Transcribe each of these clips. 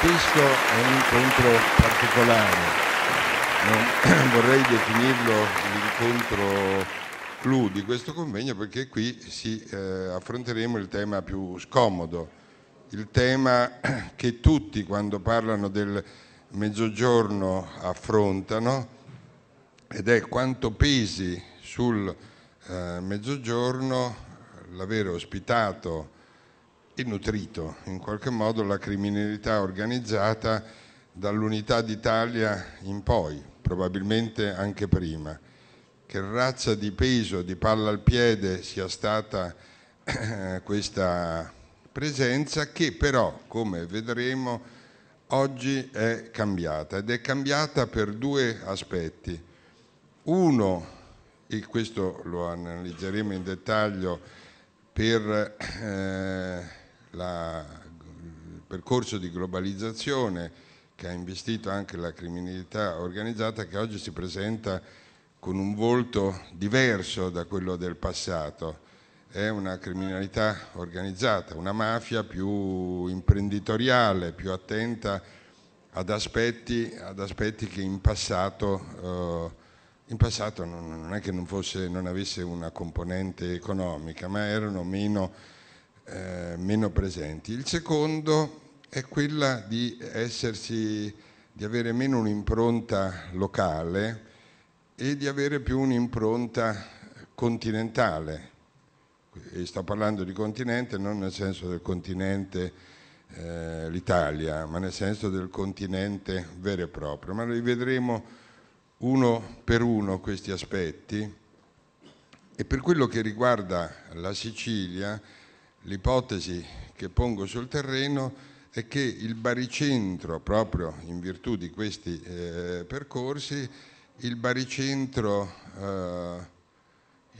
Questo è un incontro particolare, non vorrei definirlo l'incontro clou di questo convegno perché qui si, eh, affronteremo il tema più scomodo, il tema che tutti quando parlano del mezzogiorno affrontano, ed è quanto pesi sul eh, Mezzogiorno l'avere ospitato e nutrito in qualche modo la criminalità organizzata dall'unità d'Italia in poi, probabilmente anche prima. Che razza di peso, di palla al piede sia stata eh, questa presenza che però, come vedremo, oggi è cambiata ed è cambiata per due aspetti. Uno e questo lo analizzeremo in dettaglio per eh, il percorso di globalizzazione che ha investito anche la criminalità organizzata, che oggi si presenta con un volto diverso da quello del passato. È una criminalità organizzata, una mafia più imprenditoriale, più attenta ad aspetti, ad aspetti che in passato eh, in passato non, non è che non, fosse, non, avesse una componente economica, ma erano meno, eh, meno presenti. Il secondo è quella di, essersi, di avere meno un'impronta locale e di avere più un'impronta continentale. E sto parlando di continente non nel senso del continente eh, l'Italia, ma nel senso del continente vero e proprio. Ma vedremo uno per uno questi aspetti e per quello che riguarda la Sicilia l'ipotesi che pongo sul terreno è che il baricentro, proprio in virtù di questi eh, percorsi, il baricentro, eh,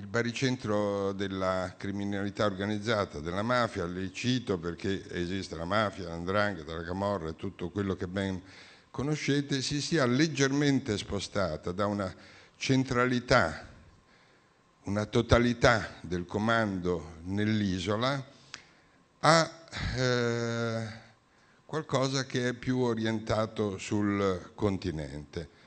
il baricentro, della criminalità organizzata, della mafia, le cito perché esiste la mafia, l'andrangheta, la camorra e tutto quello che ben conoscete, si sia leggermente spostata da una centralità, una totalità del comando nell'isola a eh, qualcosa che è più orientato sul continente.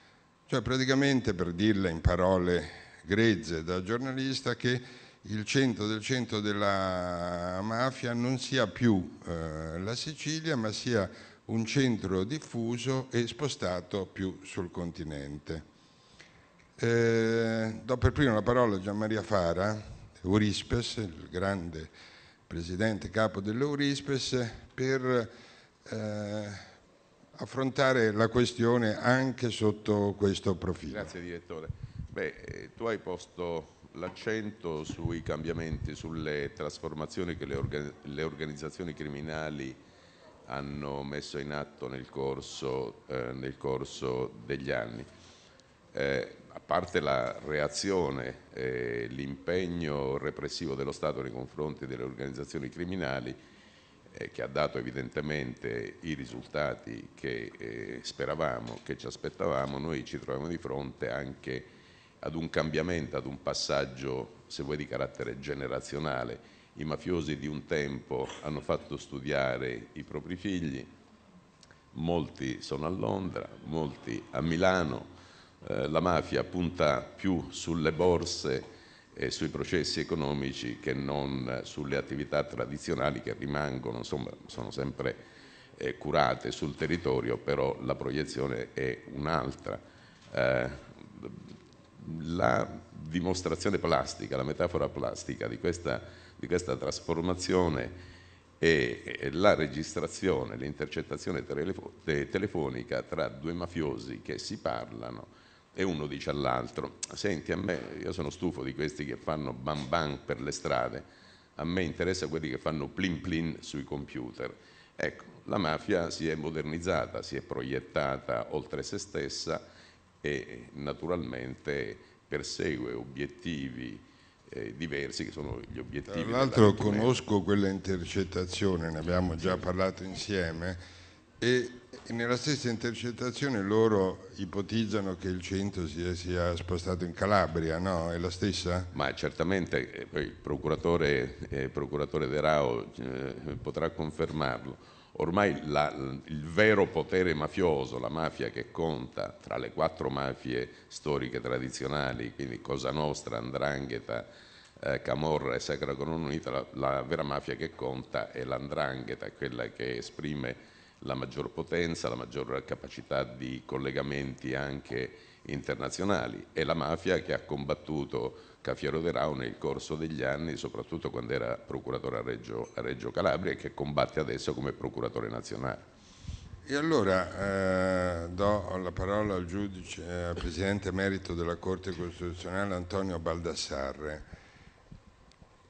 Cioè praticamente, per dirla in parole grezze da giornalista, che il centro del centro della mafia non sia più eh, la Sicilia, ma sia un centro diffuso e spostato più sul continente. Eh, do per prima la parola a Gian Maria Fara, Eurispes, il grande presidente capo dell'Eurispes, per eh, affrontare la questione anche sotto questo profilo. Grazie direttore. Beh, eh, tu hai posto l'accento sui cambiamenti, sulle trasformazioni che le, organizzazioni criminali hanno messo in atto nel corso eh, degli anni. Eh, a parte la reazione e l'impegno repressivo dello Stato nei confronti delle organizzazioni criminali, eh, che ha dato evidentemente i risultati che speravamo, che ci aspettavamo, noi ci troviamo di fronte anche ad un cambiamento, ad un passaggio, se vuoi, di carattere generazionale i mafiosi di un tempo hanno fatto studiare i propri figli, molti sono a Londra, molti a Milano, eh, la mafia punta più sulle borse e sui processi economici che non sulle attività tradizionali che rimangono, insomma, sono sempre eh, curate sul territorio, però la proiezione è un'altra. Eh, la dimostrazione plastica, la metafora plastica di questa di questa trasformazione e la registrazione, l'intercettazione telefonica tra due mafiosi che si parlano e uno dice all'altro, senti a me, io sono stufo di questi che fanno bam bam per le strade, a me interessa quelli che fanno plin plin sui computer. Ecco, la mafia si è modernizzata, si è proiettata oltre se stessa e naturalmente persegue obiettivi eh, diversi che sono gli obiettivi. Tra l'altro conosco quella intercettazione, ne abbiamo già parlato insieme, e nella stessa intercettazione loro ipotizzano che il centro sia, sia spostato in Calabria, no? È la stessa? Ma certamente, eh, poi il procuratore, eh, procuratore De Rao eh, potrà confermarlo Ormai il vero potere mafioso, la mafia che conta tra le quattro mafie storiche tradizionali, quindi Cosa Nostra, Andrangheta, eh, Camorra e Sacra Corona Unita, la, la, vera mafia che conta è l'andrangheta, quella che esprime la maggior potenza, la maggior capacità di collegamenti anche internazionali. È la mafia che ha combattuto Cafiero De Rao nel corso degli anni, soprattutto quando era procuratore a Reggio, a Reggio Calabria e che combatte adesso come procuratore nazionale. E allora eh, do la parola al giudice, eh, al presidente emerito della Corte Costituzionale Antonio Baldassarre.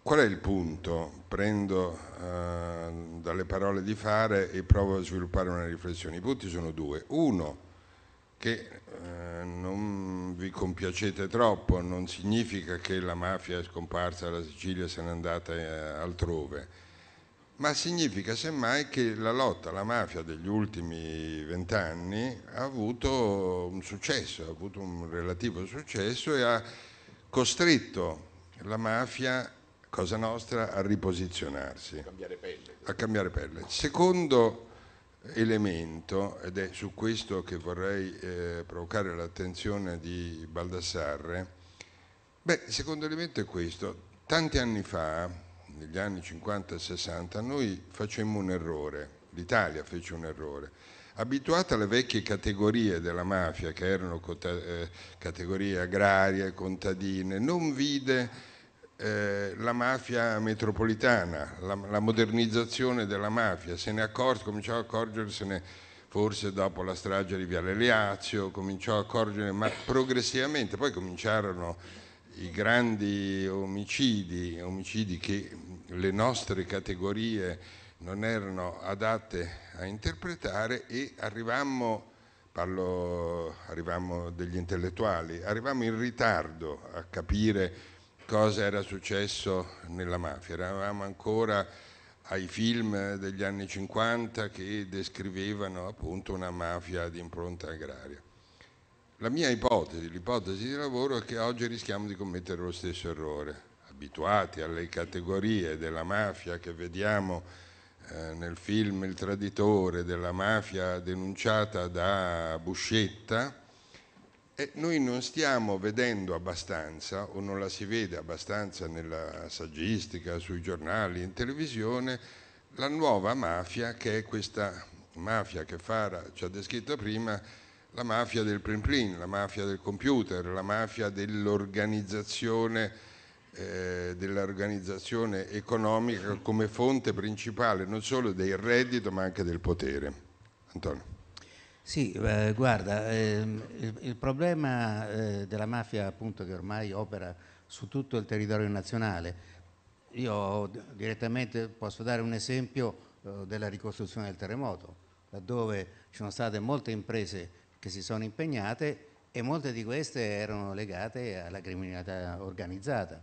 Qual è il punto? Prendo eh, dalle parole di fare e provo a sviluppare una riflessione. I punti sono due. Uno, che eh, non vi compiacete troppo, non significa che la mafia è scomparsa dalla Sicilia e se n'è andata eh, altrove, ma significa semmai che la lotta alla mafia degli ultimi vent'anni ha avuto un successo, ha avuto un relativo successo e ha costretto la mafia, Cosa Nostra, a riposizionarsi, a cambiare pelle. A cambiare pelle. Secondo elemento, ed è su questo che vorrei eh, provocare l'attenzione di Baldassarre, beh, il secondo elemento è questo. Tanti anni fa, negli anni 50 e 60, noi facemmo un errore, l'Italia fece un errore. Abituata alle vecchie categorie della mafia, che erano eh, categorie agrarie, contadine, non vide eh, la mafia metropolitana, la, la, modernizzazione della mafia, se ne accorse, cominciò a accorgersene forse dopo la strage di Viale Leazio, cominciò a accorgersene, ma progressivamente poi cominciarono i grandi omicidi, omicidi che le nostre categorie non erano adatte a interpretare e arrivammo parlo, arrivammo degli intellettuali, arrivammo in ritardo a capire cosa era successo nella mafia. Eravamo ancora ai film degli anni 50 che descrivevano appunto una mafia di impronta agraria. La mia ipotesi, l'ipotesi di lavoro è che oggi rischiamo di commettere lo stesso errore. Abituati alle categorie della mafia che vediamo eh, nel film Il traditore, della mafia denunciata da Buscetta, e eh, noi non stiamo vedendo abbastanza, o non la si vede abbastanza nella saggistica, sui giornali, in televisione, la nuova mafia che è questa mafia che Fara ci ha descritto prima, la mafia del print plin, la mafia del computer, la mafia dell'organizzazione eh, dell'organizzazione economica come fonte principale non solo del reddito ma anche del potere. Antonio. Sì, eh, guarda, ehm, il, il, problema eh, della mafia appunto che ormai opera su tutto il territorio nazionale, io direttamente posso dare un esempio eh, della ricostruzione del terremoto, laddove ci sono state molte imprese che si sono impegnate e molte di queste erano legate alla criminalità organizzata,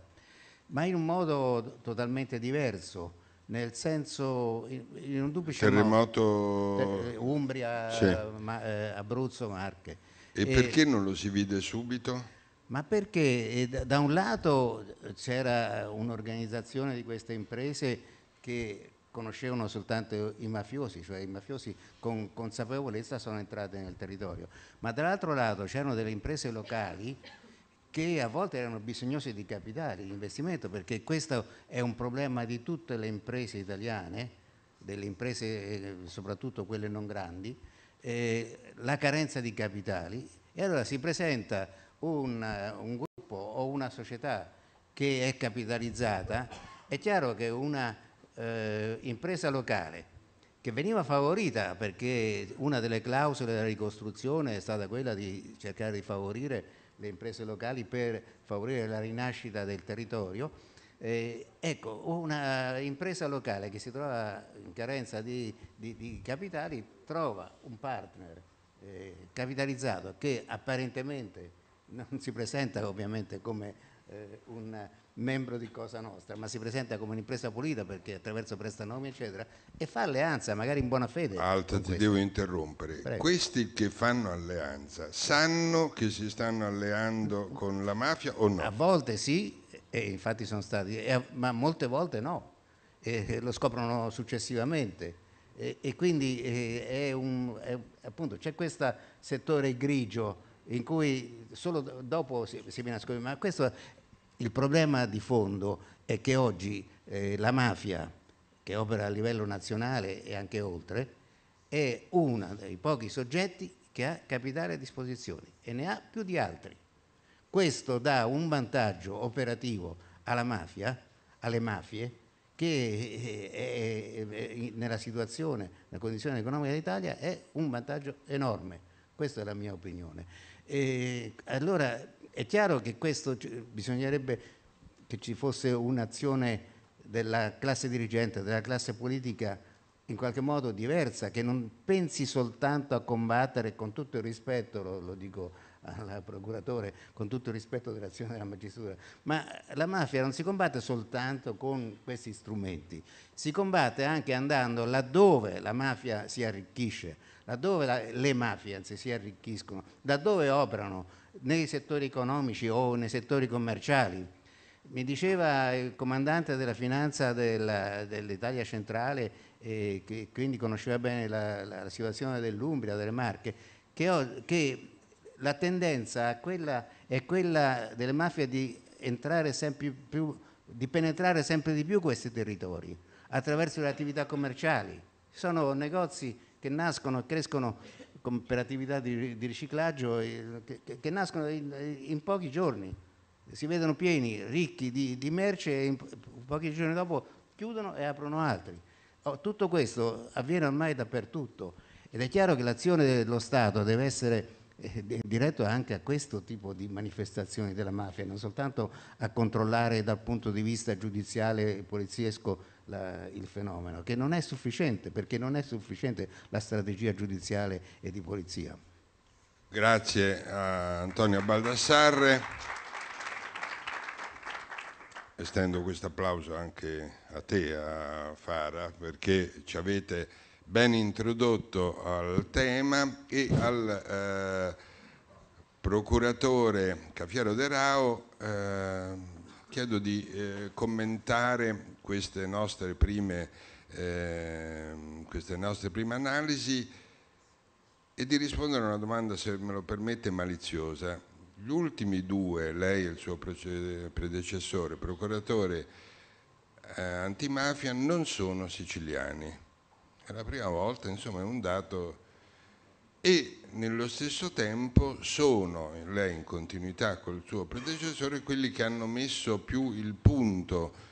ma in un modo totalmente diverso nel senso in un duplice terremoto modo, eh, eh, Umbria, sì. ma, eh, Abruzzo, Marche. E, e, perché non lo si vide subito? Ma perché eh, da un lato c'era un'organizzazione di queste imprese che conoscevano soltanto i mafiosi, cioè i mafiosi con consapevolezza sono entrati nel territorio, ma dall'altro lato c'erano delle imprese locali che a volte erano bisognosi di capitali, di investimento, perché questo è un problema di tutte le imprese italiane, delle imprese eh, soprattutto quelle non grandi, eh, la carenza di capitali e allora si presenta un, eh, un gruppo o una società che è capitalizzata, è chiaro che una eh, impresa locale che veniva favorita perché una delle clausole della ricostruzione è stata quella di cercare di favorire le imprese locali per favorire la rinascita del territorio. Eh, ecco, un'impresa locale che si trova in carenza di, di, di capitali trova un partner eh, capitalizzato che apparentemente non si presenta ovviamente come eh, un membro di Cosa Nostra, ma si presenta come un'impresa pulita perché attraverso prestanomi eccetera e fa alleanza magari in buona fede. Alta, ti devo interrompere. Prego. Questi che fanno alleanza sanno che si stanno alleando con la mafia o no? A volte sì, e infatti sono stati, ma molte volte no, e lo scoprono successivamente. E, e quindi è un, è, appunto, c'è questo settore grigio in cui solo dopo si, si viene a scoprire, ma questo il problema di fondo è che oggi eh, la mafia, che opera a livello nazionale e anche oltre, è uno dei pochi soggetti che ha capitale a disposizione e ne ha più di altri. Questo dà un vantaggio operativo alla mafia, alle mafie, che eh, è, è, eh, è, nella situazione, nella condizione economica d'Italia è un vantaggio enorme. Questa è la mia opinione. E eh, allora è chiaro che questo cioè, bisognerebbe che ci fosse un'azione della classe dirigente, della classe politica in qualche modo diversa, che non pensi soltanto a combattere con tutto il rispetto, lo, lo dico al procuratore, con tutto il rispetto dell'azione della magistratura, ma la mafia non si combatte soltanto con questi strumenti, si combatte anche andando laddove la mafia si arricchisce, laddove la, le mafie anzi si arricchiscono, laddove operano, nei settori economici o nei settori commerciali. Mi diceva il comandante della finanza dell'Italia centrale, eh, che quindi conosceva bene la, la, la situazione dell'Umbria, delle Marche, che, che la tendenza quella, è quella delle mafie di, entrare sempre più, di penetrare sempre di più questi territori attraverso le attività commerciali. Sono negozi che nascono e crescono per attività di, di riciclaggio eh, che, che, che nascono in, in, pochi giorni, si vedono pieni, ricchi di, di merce e in pochi giorni dopo chiudono e aprono altri. Oh, tutto questo avviene ormai dappertutto ed è chiaro che l'azione dello Stato deve essere diretto anche a questo tipo di manifestazioni della mafia, non soltanto a controllare dal punto di vista giudiziale e poliziesco la, il fenomeno, che non è sufficiente, perché non è sufficiente la strategia giudiziale e di polizia. Grazie a Antonio Baldassarre. Estendo questo applauso anche a te, a Fara, perché ci avete ben introdotto al tema e al eh, procuratore Caffiero De Rao eh, chiedo di eh, commentare queste nostre prime, eh, queste nostre prime analisi e di rispondere a una domanda, se me lo permette, maliziosa. Gli ultimi due, lei e il suo predecessore, procuratore eh, antimafia, non sono siciliani la prima volta, insomma è un dato e nello stesso tempo sono, lei in continuità col suo predecessore, quelli che hanno messo più il punto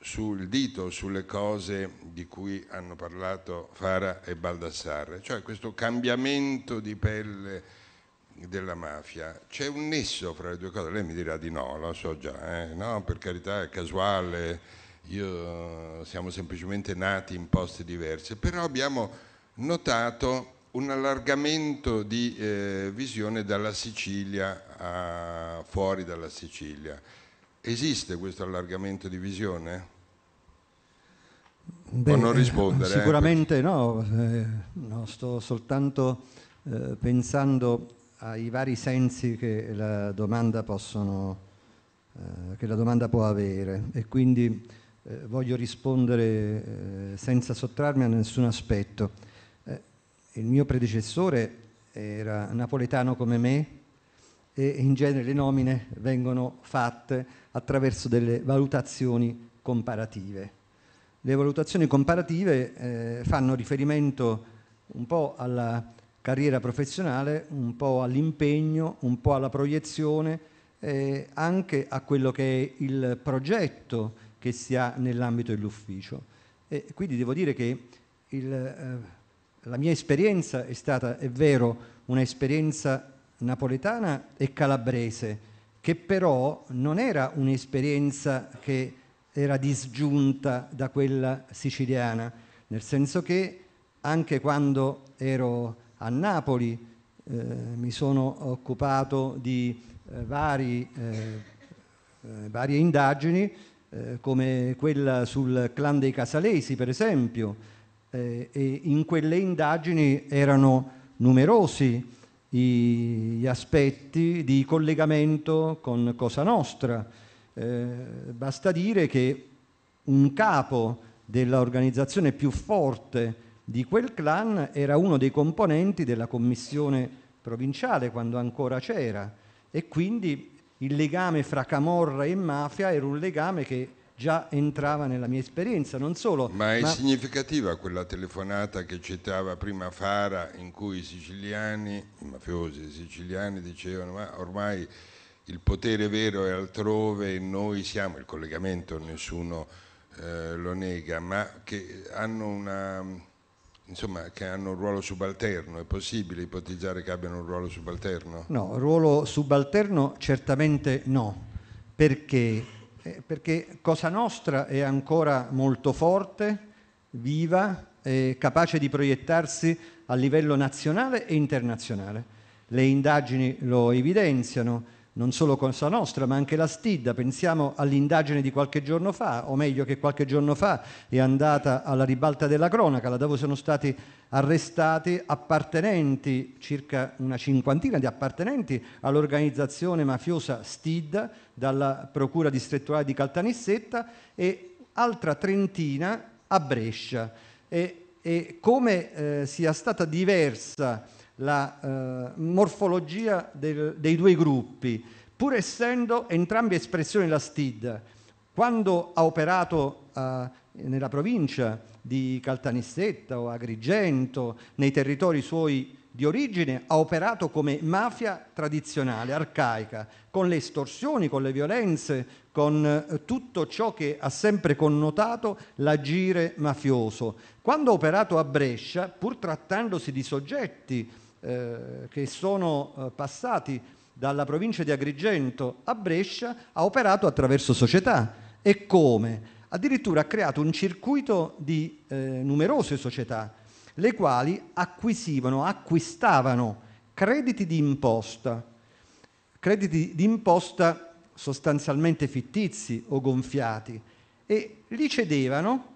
sul dito, sulle cose di cui hanno parlato Fara e Baldassarre, cioè questo cambiamento di pelle della mafia. C'è un nesso fra le due cose, lei mi dirà di no, lo so già, eh? no per carità è casuale, io, eh, siamo semplicemente nati in posti diversi, però abbiamo notato un allargamento di eh, visione dalla Sicilia a fuori dalla Sicilia. Esiste questo allargamento di visione? Beh, o non rispondere? Eh, sicuramente eh? no, eh, no, sto soltanto eh, pensando ai vari sensi che la domanda, possono, che la domanda può avere e quindi eh, voglio rispondere eh, senza sottrarmi a nessun aspetto. Eh, il mio predecessore era napoletano come me e in genere le nomine vengono fatte attraverso delle valutazioni comparative. Le valutazioni comparative eh, fanno riferimento un po' alla carriera professionale, un po' all'impegno, un po' alla proiezione, eh, anche a quello che è il progetto che si ha nell'ambito dell'ufficio. E quindi devo dire che il, eh, la mia esperienza è stata, è vero, un'esperienza napoletana e calabrese, che però non era un'esperienza che era disgiunta da quella siciliana, nel senso che anche quando ero a Napoli eh, mi sono occupato di eh, vari, eh, eh varie indagini eh, come quella sul clan dei Casalesi, per esempio. Eh, e in quelle indagini erano numerosi i, gli aspetti di collegamento con Cosa Nostra. Eh, basta dire che un capo dell'organizzazione più forte di quel clan era uno dei componenti della commissione provinciale quando ancora c'era e quindi il legame fra camorra e mafia era un legame che già entrava nella mia esperienza, non solo. Ma è ma... significativa quella telefonata che citava prima Fara, in cui i siciliani, i mafiosi siciliani dicevano ma ormai il potere vero è altrove e noi siamo, il collegamento nessuno eh, lo nega, ma che hanno una insomma, che hanno un ruolo subalterno. È possibile ipotizzare che abbiano un ruolo subalterno? No, ruolo subalterno certamente no. Perché? Eh, perché Cosa Nostra è ancora molto forte, viva, e capace di proiettarsi a livello nazionale e internazionale. Le indagini lo evidenziano non solo Cosa nostra, ma anche la Stidda. Pensiamo all'indagine di qualche giorno fa, o meglio che qualche giorno fa è andata alla ribalta della cronaca, laddove sono stati arrestati appartenenti, circa una cinquantina di appartenenti all'organizzazione mafiosa Stidda dalla Procura distrettuale di Caltanissetta e altra trentina a Brescia. E, e come eh, sia stata diversa la eh, morfologia del, dei due gruppi, pur essendo entrambi espressioni della STID. Quando ha operato eh, nella provincia di Caltanissetta o Agrigento, nei territori suoi di origine, ha operato come mafia tradizionale, arcaica, con le estorsioni, con le violenze, con eh, tutto ciò che ha sempre connotato l'agire mafioso. Quando ha operato a Brescia, pur trattandosi di soggetti eh, che sono eh, passati dalla provincia di Agrigento a Brescia, ha operato attraverso società. e come? Addirittura ha creato un circuito di eh, numerose società, le quali acquisivano, acquistavano crediti di imposta, crediti di imposta sostanzialmente fittizi o gonfiati, e li cedevano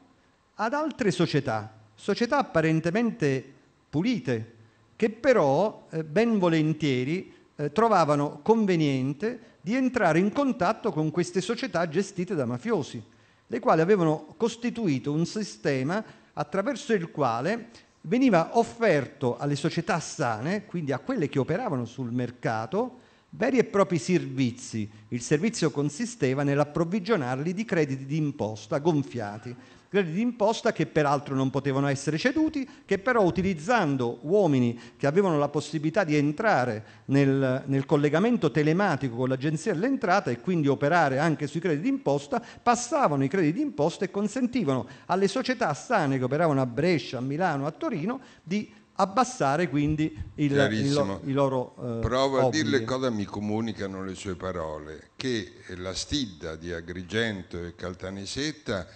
ad altre società, società apparentemente pulite, che però eh, ben volentieri eh, trovavano conveniente di entrare in contatto con queste società gestite da mafiosi, le quali avevano costituito un sistema attraverso il quale veniva offerto alle società sane, quindi a quelle che operavano sul mercato, veri e propri servizi. Il servizio consisteva nell'approvvigionarli di crediti di imposta gonfiati, crediti di imposta che peraltro non potevano essere ceduti, che però utilizzando uomini che avevano la possibilità di entrare nel, nel collegamento telematico con l'agenzia dell'entrata e quindi operare anche sui crediti d'imposta, passavano i crediti d'imposta e consentivano alle società sane che operavano a Brescia, a Milano, a Torino di abbassare quindi il, il lo, i loro eh, Provo a obblighi. dirle cosa mi comunicano le sue parole, che la stidda di Agrigento e Caltanissetta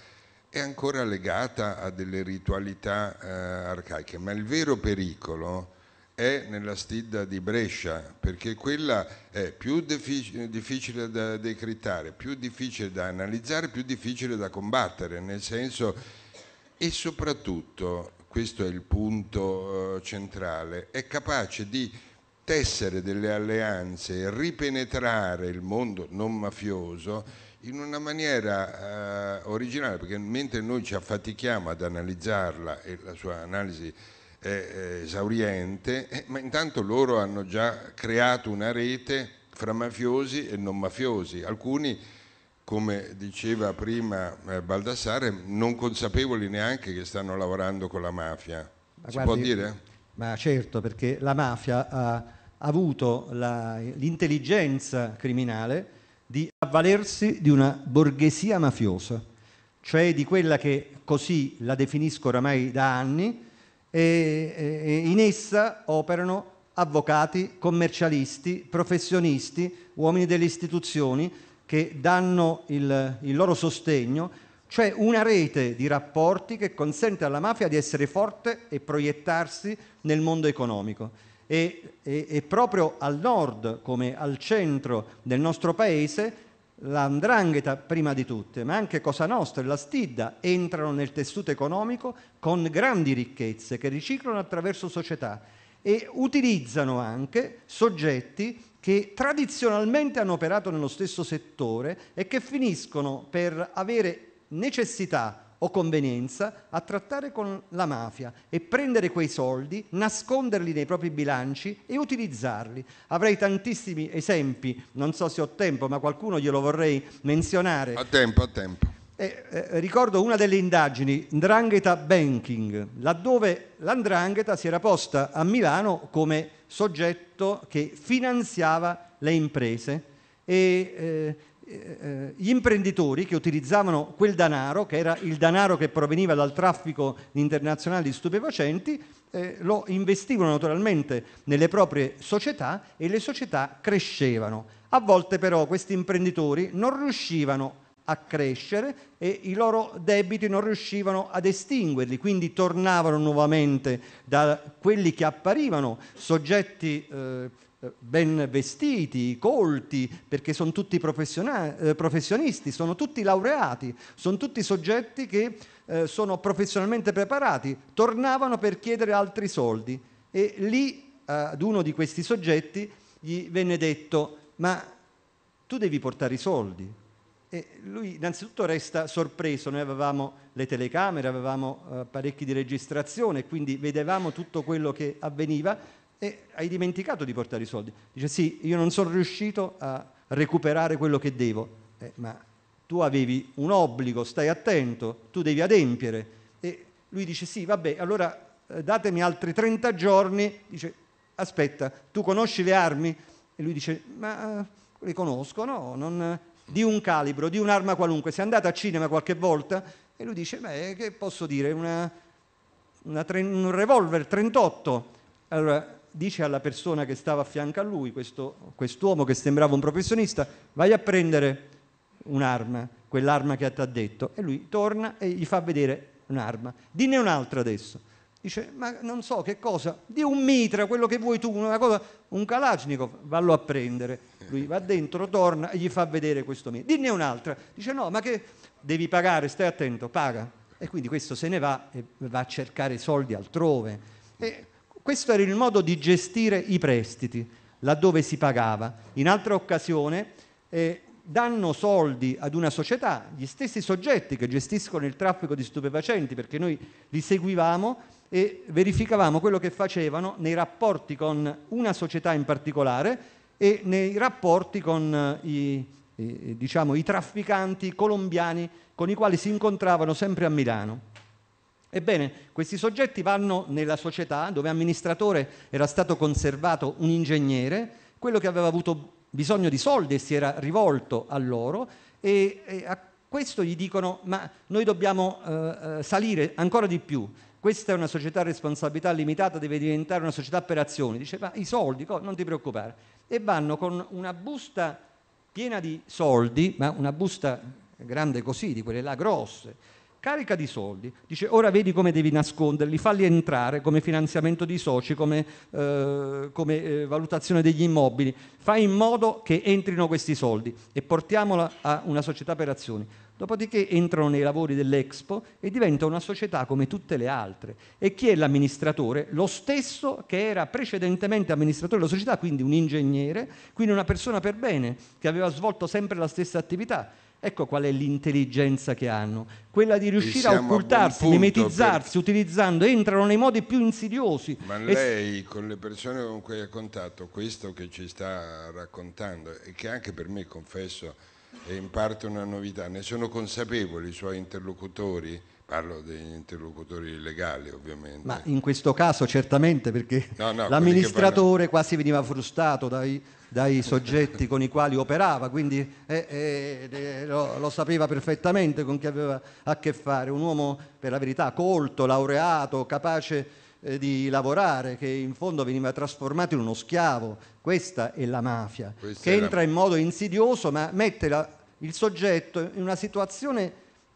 è ancora legata a delle ritualità eh, arcaiche, ma il vero pericolo è nella stidda di Brescia, perché quella è più difficile, difficile da decretare, più difficile da analizzare, più difficile da combattere, nel senso e soprattutto questo è il punto eh, centrale, è capace di tessere delle alleanze ripenetrare il mondo non mafioso in una maniera eh, originale, perché mentre noi ci affatichiamo ad analizzarla e la sua analisi è, è esauriente, eh, ma intanto loro hanno già creato una rete fra mafiosi e non mafiosi, alcuni come diceva prima eh, Baldassare, non consapevoli neanche che stanno lavorando con la mafia. Ma si guardi, può dire? Ma certo, perché la mafia ha avuto la, l'intelligenza criminale di avvalersi di una borghesia mafiosa, cioè di quella che così la definisco oramai da anni, e, e in essa operano avvocati, commercialisti, professionisti, uomini delle istituzioni che danno il loro sostegno, cioè una rete di rapporti che consente alla mafia di essere forte e proiettarsi nel mondo economico. E, e, e proprio al nord, come al centro del nostro paese, la 'ndrangheta prima di tutte, ma anche Cosa Nostra e la Stidda entrano nel tessuto economico con grandi ricchezze che riciclano attraverso società e utilizzano anche soggetti che tradizionalmente hanno operato nello stesso settore e che finiscono per avere necessità o convenienza a trattare con la mafia e prendere quei soldi, nasconderli nei propri bilanci e utilizzarli. Avrei tantissimi esempi, non so se ho tempo, ma qualcuno glielo vorrei menzionare. A tempo, a tempo. Eh, eh, ricordo una delle indagini, 'Ndrangheta Banking, laddove la 'ndrangheta si era posta a Milano come soggetto che finanziava le imprese e eh, eh gli imprenditori che utilizzavano quel denaro, che era il denaro che proveniva dal traffico internazionale di stupefacenti, eh, lo investivano naturalmente nelle proprie società e le società crescevano. A volte però questi imprenditori non riuscivano a a crescere e i loro debiti non riuscivano ad estinguerli, quindi tornavano nuovamente da quelli che apparivano soggetti eh, ben vestiti, colti, perché sono tutti eh, professionisti, sono tutti laureati, sono tutti soggetti che eh, sono professionalmente preparati, tornavano per chiedere altri soldi e lì ad uno di questi soggetti gli venne detto ma tu devi portare i soldi, e lui innanzitutto resta sorpreso, noi avevamo le telecamere, avevamo eh, parecchi di registrazione, quindi vedevamo tutto quello che avveniva e hai dimenticato di portare i soldi. Dice sì, io non sono riuscito a recuperare quello che devo, eh, ma tu avevi un obbligo, stai attento, tu devi adempiere. E lui dice sì, vabbè, allora eh, datemi altri 30 giorni, dice aspetta, tu conosci le armi? E lui dice ma eh, le conosco, no, non di un calibro, di un'arma qualunque. Se andate a cinema qualche volta e lui dice, beh, che posso dire, una, una tre, un revolver 38. Allora dice alla persona che stava a fianco a lui, questo, quest'uomo che sembrava un professionista, vai a prendere un'arma, quell'arma che ti ha detto. E lui torna e gli fa vedere un'arma. Dinne un'altra adesso dice ma non so che cosa, di un mitra, quello che vuoi tu, una cosa, un Kalashnikov, vallo a prendere, lui va dentro, torna e gli fa vedere questo mitra, dinne un'altra, dice no ma che devi pagare, stai attento, paga e quindi questo se ne va e va a cercare soldi altrove. E questo era il modo di gestire i prestiti, laddove si pagava. In altra occasione eh, danno soldi ad una società, gli stessi soggetti che gestiscono il traffico di stupefacenti, perché noi li seguivamo, e verificavamo quello che facevano nei rapporti con una società in particolare e nei rapporti con eh, i, diciamo, i trafficanti colombiani con i quali si incontravano sempre a Milano. Ebbene, questi soggetti vanno nella società dove amministratore era stato conservato un ingegnere, quello che aveva avuto bisogno di soldi e si era rivolto a loro e, e a questo gli dicono ma noi dobbiamo eh, eh salire ancora di più, questa è una società a responsabilità limitata, deve diventare una società per azioni. Dice, ma i soldi, non ti preoccupare. E vanno con una busta piena di soldi, ma una busta grande così, di quelle là grosse, carica di soldi. Dice, ora vedi come devi nasconderli, falli entrare come finanziamento di soci, come, eh, come eh, valutazione degli immobili. Fai in modo che entrino questi soldi e portiamola a una società per azioni. Dopodiché entrano nei lavori dell'Expo e diventa una società come tutte le altre. E chi è l'amministratore? Lo stesso che era precedentemente amministratore della società, quindi un ingegnere, quindi una persona per bene, che aveva svolto sempre la stessa attività. Ecco qual è l'intelligenza che hanno, quella di riuscire a occultarsi, a mimetizzarsi, per... utilizzando, entrano nei modi più insidiosi. Ma lei e... con le persone con cui ha contatto, questo che ci sta raccontando e che anche per me confesso è in parte una novità, ne sono consapevoli i suoi interlocutori? Parlo degli interlocutori legali ovviamente. Ma in questo caso certamente perché no, no, l'amministratore fanno... quasi veniva frustato dai, dai soggetti con i quali operava, quindi eh, eh, eh, lo, lo, sapeva perfettamente con chi aveva a che fare, un uomo per la verità colto, laureato, capace eh, di lavorare, che in fondo veniva trasformato in uno schiavo. Questa è la mafia, Questa che entra in modo insidioso ma mette la, il soggetto in una situazione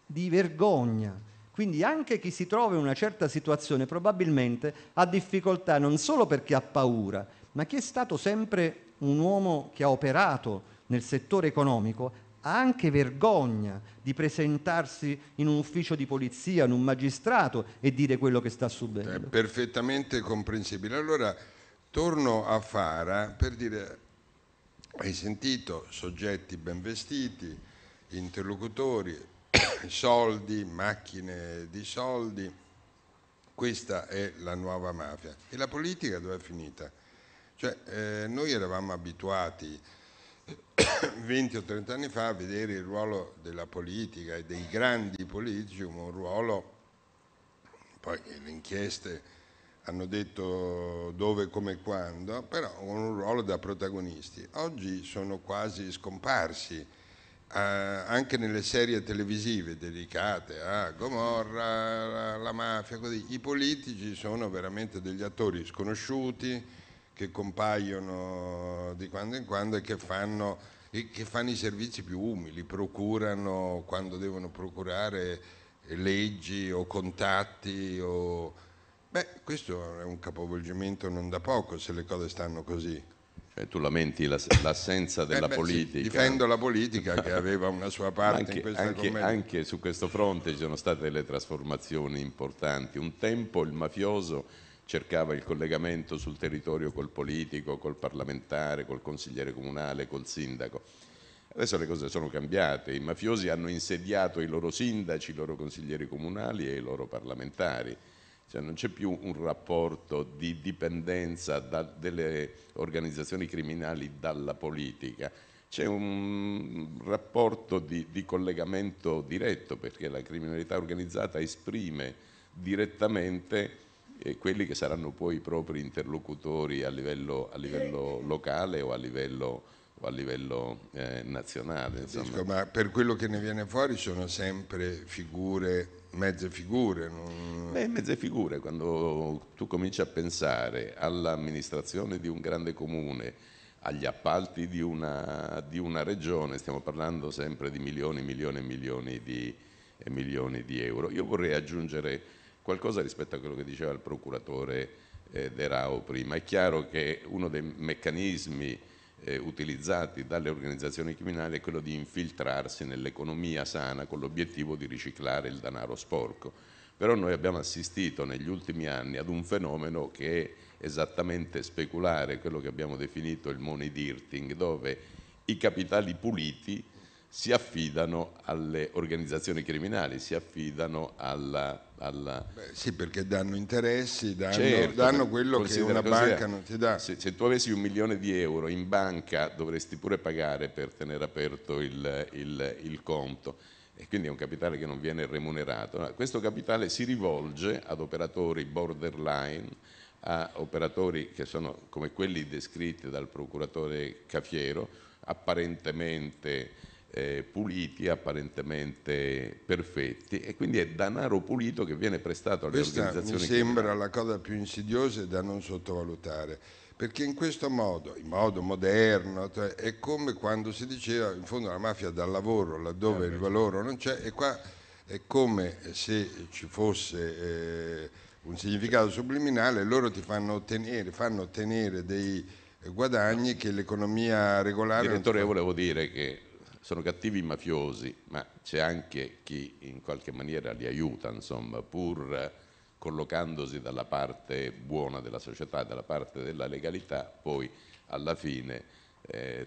di vergogna. Quindi anche chi si trova in una certa situazione probabilmente ha difficoltà non solo perché ha paura, ma chi è stato sempre un uomo che ha operato nel settore economico ha anche vergogna di presentarsi in un ufficio di polizia, in un magistrato e dire quello che sta subendo. È eh, perfettamente comprensibile. Allora torno a Fara per dire, hai sentito soggetti ben vestiti, interlocutori, soldi, macchine di soldi. Questa è la nuova mafia. E la politica dove è finita? Cioè, eh, noi eravamo abituati 20 o 30 anni fa a vedere il ruolo della politica e dei grandi politici come un ruolo, poi le inchieste hanno detto dove, come, e quando, però un ruolo da protagonisti. Oggi sono quasi scomparsi, eh, anche nelle serie televisive dedicate a Gomorra, la, la mafia, così. I politici sono veramente degli attori sconosciuti, che compaiono di quando in quando e che fanno, e che fanno i servizi più umili, procurano quando devono procurare leggi o contatti o... Beh, questo è un capovolgimento non da poco se le cose stanno così. Cioè, tu lamenti l'assenza della eh beh, politica. Sì, difendo la politica che aveva una sua parte anche, in questa anche, anche su questo fronte ci sono state delle trasformazioni importanti. Un tempo il mafioso cercava il collegamento sul territorio col politico, col parlamentare, col consigliere comunale, col sindaco. Adesso le cose sono cambiate, i mafiosi hanno insediato i loro sindaci, i loro consiglieri comunali e i loro parlamentari, cioè non c'è più un rapporto di dipendenza da, delle organizzazioni criminali dalla politica, c'è un rapporto di, di collegamento diretto perché la criminalità organizzata esprime direttamente quelli che saranno poi i propri interlocutori a livello, a livello locale o a livello, o a livello eh, nazionale. Disco, ma per quello che ne viene fuori sono sempre figure, mezze figure. Non... Beh, mezze figure, quando tu cominci a pensare all'amministrazione di un grande comune, agli appalti di una, di una regione, stiamo parlando sempre di milioni, milioni e milioni di, milioni di euro. Io vorrei aggiungere qualcosa rispetto a quello che diceva il procuratore eh, De Rao prima. È chiaro che uno dei meccanismi eh, utilizzati dalle organizzazioni criminali è quello di infiltrarsi nell'economia sana con l'obiettivo di riciclare il denaro sporco. Però noi abbiamo assistito negli ultimi anni ad un fenomeno che è esattamente speculare, quello che abbiamo definito il money dirting, dove i capitali puliti si affidano alle organizzazioni criminali, si affidano alla alla... Beh, sì, perché danno interessi, danno, certo, danno quello che una banca non ti dà. Se, se, tu avessi un milione di euro in banca dovresti pure pagare per tenere aperto il, il, il conto e quindi è un capitale che non viene remunerato. Questo capitale si rivolge ad operatori borderline, a operatori che sono come quelli descritti dal procuratore Cafiero, apparentemente eh, puliti, apparentemente perfetti e quindi è denaro pulito che viene prestato alle Questa organizzazioni. Mi sembra criminali. la cosa più insidiosa e da non sottovalutare, perché in questo modo, in modo moderno, cioè, è come quando si diceva in fondo la mafia dà lavoro, laddove eh, il valore non c'è e qua è come se ci fosse eh, un significato subliminale, loro ti fanno ottenere, fanno ottenere dei guadagni che l'economia regolare... Direttore, io volevo dire che sono cattivi i mafiosi, ma c'è anche chi in qualche maniera li aiuta, insomma, pur collocandosi dalla parte buona della società, dalla parte della legalità, poi alla fine eh,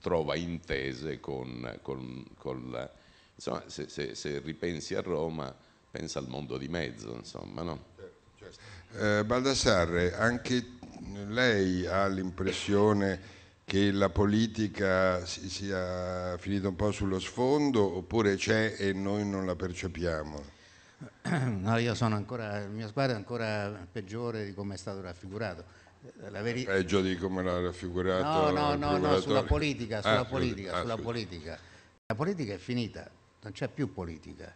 trova intese con, con, con la... Insomma, se, se, se, ripensi a Roma, pensa al mondo di mezzo, insomma, no? Eh, certo. eh Baldassarre, anche lei ha l'impressione che la politica si sia finita un po' sullo sfondo oppure c'è e noi non la percepiamo? No, io sono ancora, il mio sguardo è ancora peggiore di come è stato raffigurato. Veri... Peggio di come l'ha raffigurato. No, no, no, no sulla politica, sulla, ah, politica, ah, sulla ah, politica. La politica è finita, non c'è più politica.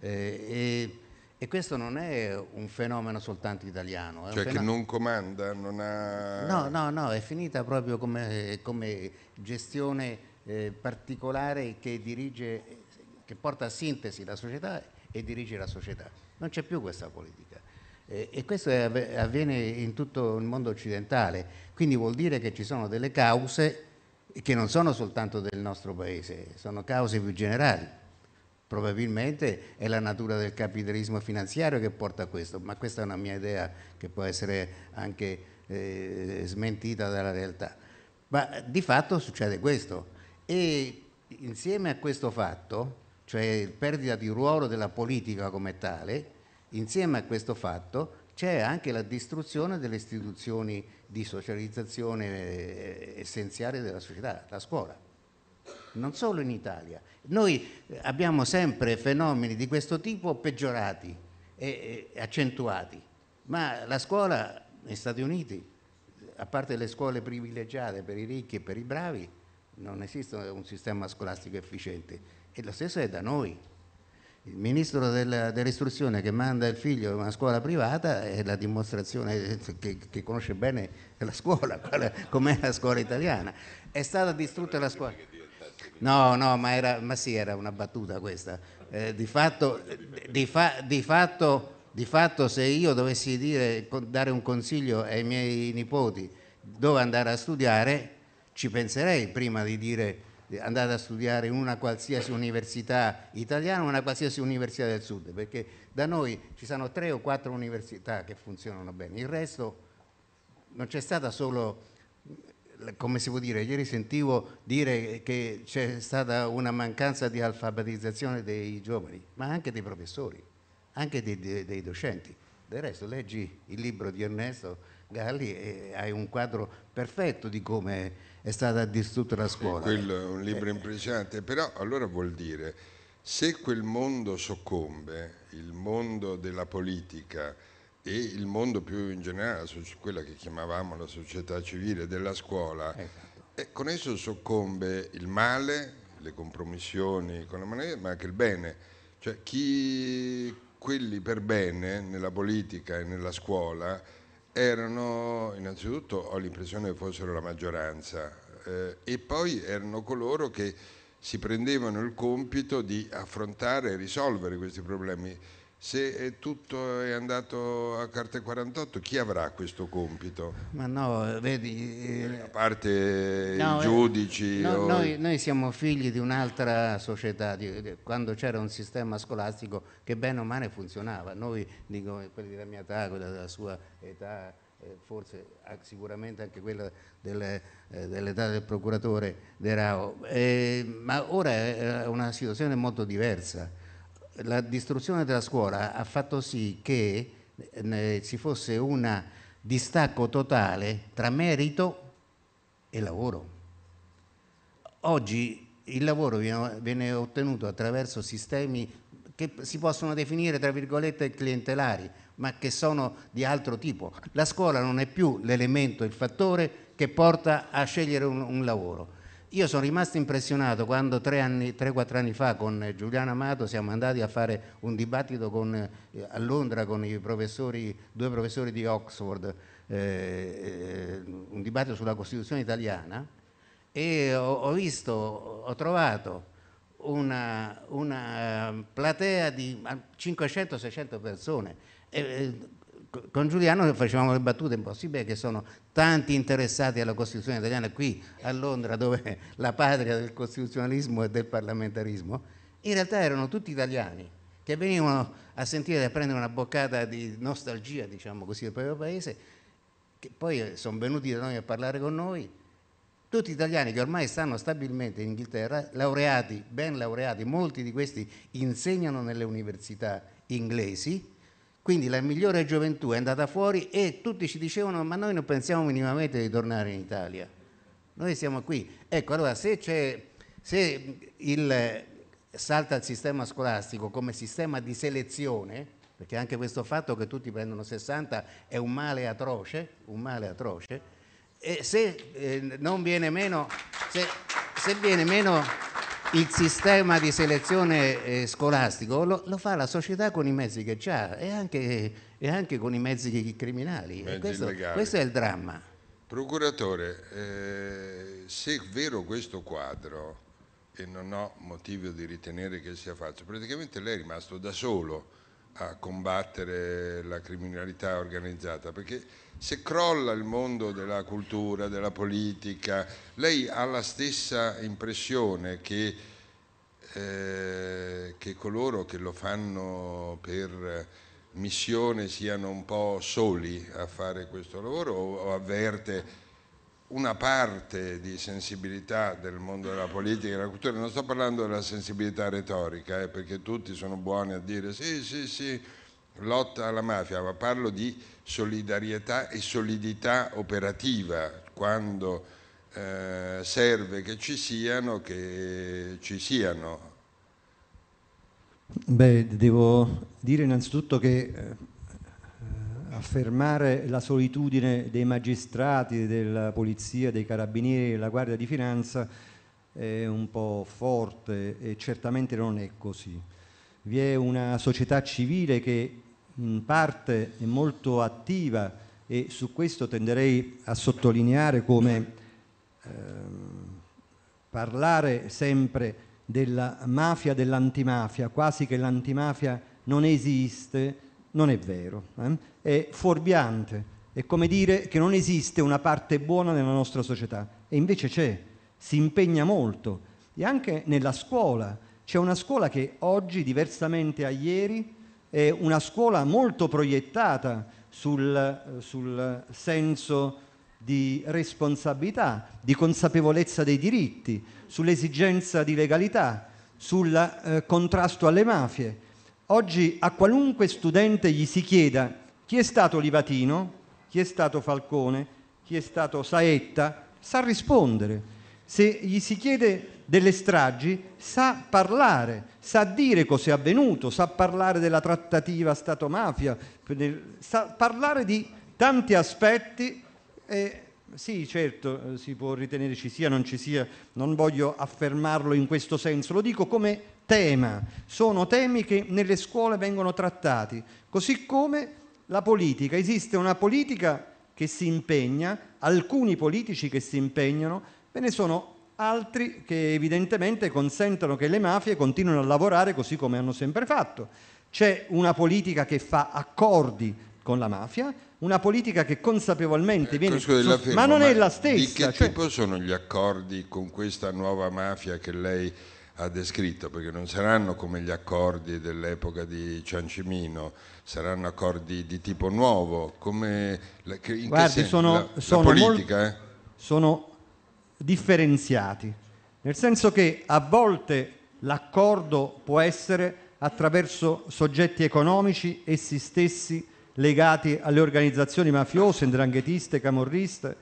Eh, e e questo non è un fenomeno soltanto italiano. cioè che non comanda, non ha... No, no, no, è finita proprio come, come gestione eh, particolare che dirige, che porta a sintesi la società e dirige la società. Non c'è più questa politica. Eh, e questo è, avviene in tutto il mondo occidentale. Quindi vuol dire che ci sono delle cause che non sono soltanto del nostro paese, sono cause più generali. Probabilmente è la natura del capitalismo finanziario che porta a questo, ma questa è una mia idea che può essere anche eh, smentita dalla realtà. Ma eh, di fatto succede questo e insieme a questo fatto, cioè perdita di ruolo della politica come tale, insieme a questo fatto c'è anche la distruzione delle istituzioni di socializzazione eh, essenziali della società, la scuola non solo in Italia. Noi eh, abbiamo sempre fenomeni di questo tipo peggiorati e accentuati, ma la scuola negli Stati Uniti, a parte le scuole privilegiate per i ricchi e per i bravi, non esiste un sistema scolastico efficiente e lo stesso è da noi. Il ministro dell'istruzione che manda il figlio in una scuola privata è la dimostrazione che, che conosce bene la scuola, com'è la scuola italiana. È stata distrutta la scuola. No, no, ma, era, ma sì, era una battuta questa. Eh, di, fatto, di, fa, di, fatto, di, fatto, se io dovessi dire, dare un consiglio ai miei nipoti dove andare a studiare, ci penserei prima di dire andate a studiare in una qualsiasi università italiana o una qualsiasi università del sud, perché da noi ci sono tre o quattro università che funzionano bene, il resto non c'è stata solo come si può dire, ieri sentivo dire che c'è stata una mancanza di alfabetizzazione dei giovani, ma anche dei professori, anche dei, dei, dei docenti. Del resto leggi il libro di Ernesto Galli e hai un quadro perfetto di come è stata distrutta la scuola. Quello è un libro eh, eh. impressionante, però allora vuol dire se quel mondo soccombe, il mondo della politica, e il mondo più in generale, quella che chiamavamo la società civile della scuola, esatto. con esso soccombe il male, le compromissioni con la moneta, ma anche il bene. Cioè chi, quelli per bene nella politica e nella scuola erano, innanzitutto ho l'impressione che fossero la maggioranza eh, e poi erano coloro che si prendevano il compito di affrontare e risolvere questi problemi se tutto è andato a carte 48, chi avrà questo compito? Ma no, vedi... Eh, a parte no, i eh, giudici... Eh, no, o... noi, noi, siamo figli di un'altra società, di, di, quando c'era un sistema scolastico che bene o male funzionava. Noi, dico, quelli della mia età, quella della sua età, eh, forse sicuramente anche quella delle, eh, dell'età del procuratore De Rao, eh, ma ora è una situazione molto diversa la distruzione della scuola ha fatto sì che ci fosse un distacco totale tra merito e lavoro. Oggi il lavoro viene, viene ottenuto attraverso sistemi che si possono definire tra virgolette clientelari, ma che sono di altro tipo. La scuola non è più l'elemento, il fattore che porta a scegliere un, un lavoro, io sono rimasto impressionato quando 3-4 anni, fa con Giuliano Amato siamo andati a fare un dibattito con, eh, a Londra con professori, due professori di Oxford, eh, eh, un dibattito sulla Costituzione italiana e ho, ho visto, ho trovato una, una platea di 500-600 persone. E, eh, con Giuliano facevamo le battute, è impossibile che sono tanti interessati alla Costituzione italiana qui a Londra, dove è la patria del costituzionalismo e del parlamentarismo, in realtà erano tutti italiani che venivano a sentire e a prendere una boccata di nostalgia, diciamo così, del proprio paese, che poi sono venuti da noi a parlare con noi, tutti italiani che ormai stanno stabilmente in Inghilterra, laureati, ben laureati, molti di questi insegnano nelle università inglesi, quindi la migliore gioventù è andata fuori e tutti ci dicevano ma noi non pensiamo minimamente di tornare in Italia. Noi siamo qui. Ecco, allora se, se il, salta il sistema scolastico come sistema di selezione, perché anche questo fatto che tutti prendono 60 è un male atroce, un male atroce, e se eh, non viene meno, se, se viene meno il sistema di selezione eh, scolastico lo, lo, fa la società con i mezzi che ha e anche, e anche con i mezzi criminali. Mezzi questo, questo, è il dramma. Procuratore, eh, se è vero questo quadro, e non ho motivo di ritenere che sia falso, praticamente lei è rimasto da solo a combattere la criminalità organizzata, perché se crolla il mondo della cultura, della politica, lei ha la stessa impressione che, eh, che coloro che lo fanno per missione siano un po' soli a fare questo lavoro o, o avverte una parte di sensibilità del mondo della politica e della cultura, non sto parlando della sensibilità retorica, eh, perché tutti sono buoni a dire sì, sì, sì, lotta alla mafia, ma parlo di solidarietà e solidità operativa quando eh, serve che ci siano, che ci siano. Beh, devo dire innanzitutto che eh, affermare la solitudine dei magistrati, della polizia, dei carabinieri, della Guardia di Finanza è un po' forte e certamente non è così. Vi è una società civile che in parte è molto attiva e su questo tenderei a sottolineare come eh, parlare sempre della mafia dell'antimafia, quasi che l'antimafia non esiste, non è vero, eh? è fuorviante, è come dire che non esiste una parte buona nella nostra società e invece c'è, si impegna molto e anche nella scuola. C'è una scuola che oggi, diversamente a ieri, è una scuola molto proiettata sul, sul senso di responsabilità, di consapevolezza dei diritti, sull'esigenza di legalità, sul eh, contrasto alle mafie Oggi a qualunque studente gli si chieda chi è stato Livatino, chi è stato Falcone, chi è stato Saetta, sa rispondere. Se gli si chiede delle stragi, sa parlare, sa dire cos'è avvenuto, sa parlare della trattativa Stato-mafia, sa parlare di tanti aspetti. E sì, certo, eh, si può ritenere ci sia, non ci sia, non voglio affermarlo in questo senso, lo dico come tema. Sono temi che nelle scuole vengono trattati, così come la politica. Esiste una politica che si impegna, alcuni politici che si impegnano, ve ne sono altri che evidentemente consentono che le mafie continuino a lavorare così come hanno sempre fatto. C'è una politica che fa accordi con la mafia, una politica che consapevolmente eh, viene... Fermo, ma non ma è la stessa. Di che cioè... tipo sono gli accordi con questa nuova mafia che lei ha descritto, perché non saranno come gli accordi dell'epoca di Ciancimino, saranno accordi di tipo nuovo, come in Guardi, che sono, la, sono la politica, mol- eh? sono differenziati, nel senso che a volte l'accordo può essere attraverso soggetti economici essi stessi legati alle organizzazioni mafiose, indranghetiste, camorriste,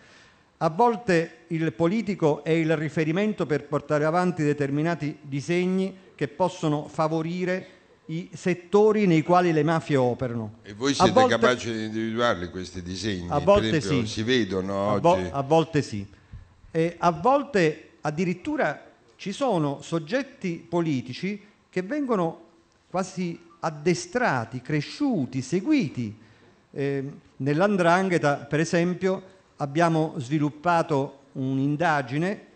a volte il politico è il riferimento per portare avanti determinati disegni che possono favorire i settori nei quali le mafie operano. E voi siete volte... capaci di individuarli questi disegni? A volte esempio, sì. Si vedono a, vo- a volte sì. E a volte addirittura ci sono soggetti politici che vengono quasi addestrati, cresciuti, seguiti. Eh, nell'andrangheta, per esempio, abbiamo sviluppato un'indagine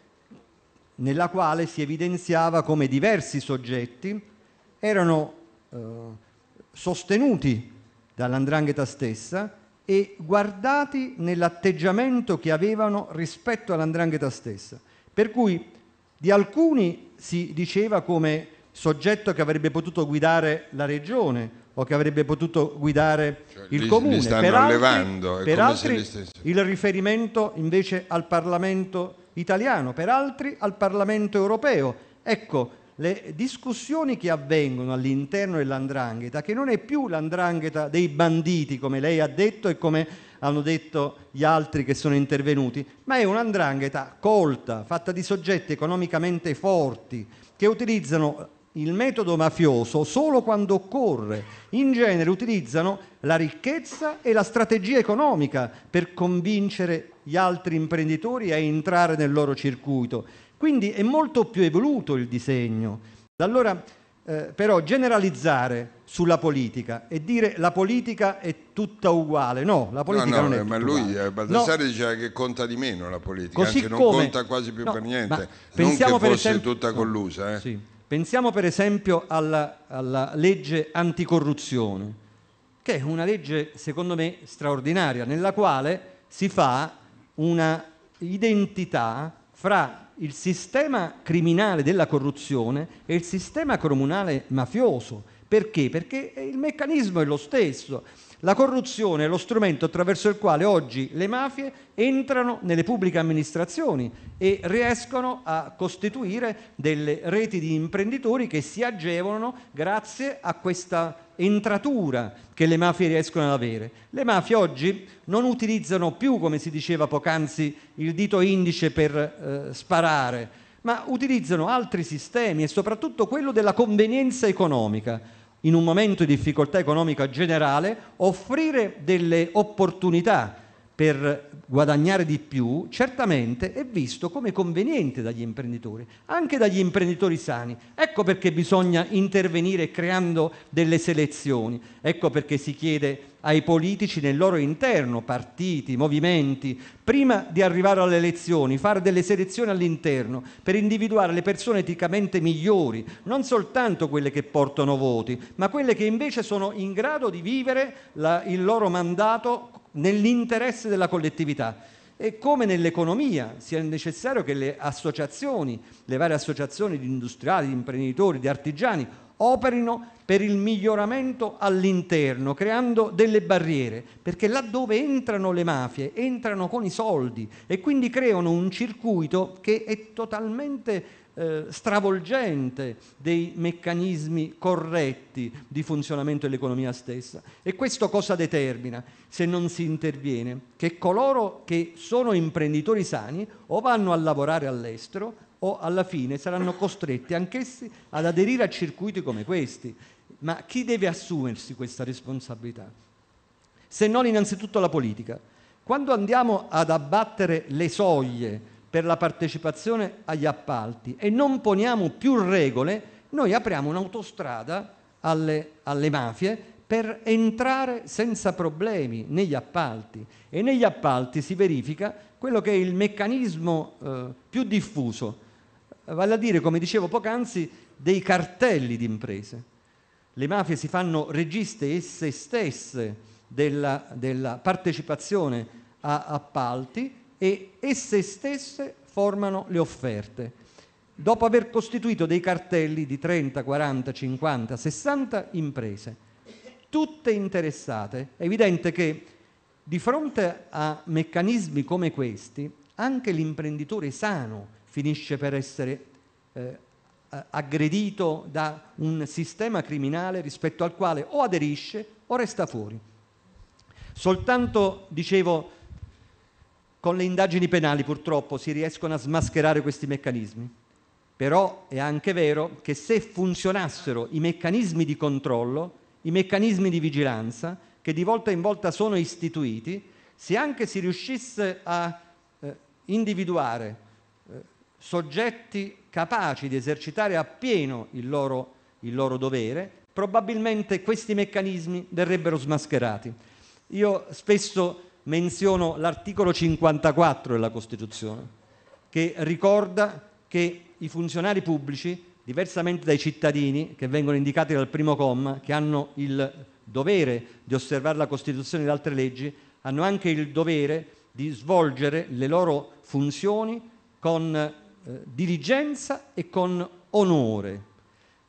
nella quale si evidenziava come diversi soggetti erano eh, sostenuti dall'andrangheta stessa e guardati nell'atteggiamento che avevano rispetto all'andrangheta stessa. Per cui di alcuni si diceva come soggetto che avrebbe potuto guidare la regione o che avrebbe potuto guidare cioè, il li, comune. Li stanno per altri, per altri il riferimento invece al Parlamento italiano, per altri al Parlamento europeo. Ecco, le discussioni che avvengono all'interno dell'andrangheta, che non è più l'andrangheta dei banditi, come lei ha detto e come hanno detto gli altri che sono intervenuti, ma è un'andrangheta colta, fatta di soggetti economicamente forti, che utilizzano il metodo mafioso solo quando occorre. In genere utilizzano la ricchezza e la strategia economica per convincere gli altri imprenditori a entrare nel loro circuito. Quindi è molto più evoluto il disegno. Da Allora, eh, però, generalizzare sulla politica e dire la politica è tutta uguale. No, la politica no, no, non è eh, ma lui, Baldassare eh, no. diceva che conta di meno la politica, Così anzi non conta quasi più no, per niente. Non che fosse esempio... tutta collusa. Eh. Sì. Pensiamo per esempio alla, alla legge anticorruzione, che è una legge secondo me straordinaria, nella quale si fa una identità fra il sistema criminale della corruzione e il sistema comunale mafioso. Perché? Perché il meccanismo è lo stesso. La corruzione è lo strumento attraverso il quale oggi le mafie entrano nelle pubbliche amministrazioni e riescono a costituire delle reti di imprenditori che si agevolano grazie a questa entratura che le mafie riescono ad avere. Le mafie oggi non utilizzano più, come si diceva poc'anzi, il dito indice per eh, sparare, ma utilizzano altri sistemi e soprattutto quello della convenienza economica in un momento di difficoltà economica generale, offrire delle opportunità per guadagnare di più, certamente è visto come conveniente dagli imprenditori, anche dagli imprenditori sani. Ecco perché bisogna intervenire creando delle selezioni, ecco perché si chiede ai politici nel loro interno, partiti, movimenti, prima di arrivare alle elezioni, fare delle selezioni all'interno per individuare le persone eticamente migliori, non soltanto quelle che portano voti, ma quelle che invece sono in grado di vivere la, il loro mandato nell'interesse della collettività. E come nell'economia sia necessario che le associazioni, le varie associazioni di industriali, di imprenditori, di artigiani, operino per il miglioramento all'interno, creando delle barriere, perché laddove entrano le mafie, entrano con i soldi e quindi creano un circuito che è totalmente eh, stravolgente dei meccanismi corretti di funzionamento dell'economia stessa. E questo cosa determina se non si interviene? Che coloro che sono imprenditori sani o vanno a lavorare all'estero o alla fine saranno costretti anch'essi ad aderire a circuiti come questi. Ma chi deve assumersi questa responsabilità? Se non innanzitutto la politica. Quando andiamo ad abbattere le soglie per la partecipazione agli appalti e non poniamo più regole, noi apriamo un'autostrada alle, alle mafie per entrare senza problemi negli appalti e negli appalti si verifica quello che è il meccanismo eh, più diffuso, vale a dire, come dicevo poc'anzi, dei cartelli di imprese. Le mafie si fanno registe esse stesse della, della partecipazione a appalti e esse stesse formano le offerte. Dopo aver costituito dei cartelli di 30, 40, 50, 60 imprese, tutte interessate, è evidente che di fronte a meccanismi come questi, anche l'imprenditore sano finisce per essere eh, aggredito da un sistema criminale rispetto al quale o aderisce o resta fuori. Soltanto, dicevo, con le indagini penali purtroppo si riescono a smascherare questi meccanismi, però è anche vero che se funzionassero i meccanismi di controllo, i meccanismi di vigilanza che di volta in volta sono istituiti, se anche si riuscisse a eh, individuare eh, soggetti capaci di esercitare appieno il loro, il loro dovere, probabilmente questi meccanismi verrebbero smascherati. Io spesso menziono l'articolo 54 della Costituzione, che ricorda che i funzionari pubblici, diversamente dai cittadini che vengono indicati dal primo comma, che hanno il dovere di osservare la Costituzione ed altre leggi, hanno anche il dovere di svolgere le loro funzioni con eh, diligenza e con onore,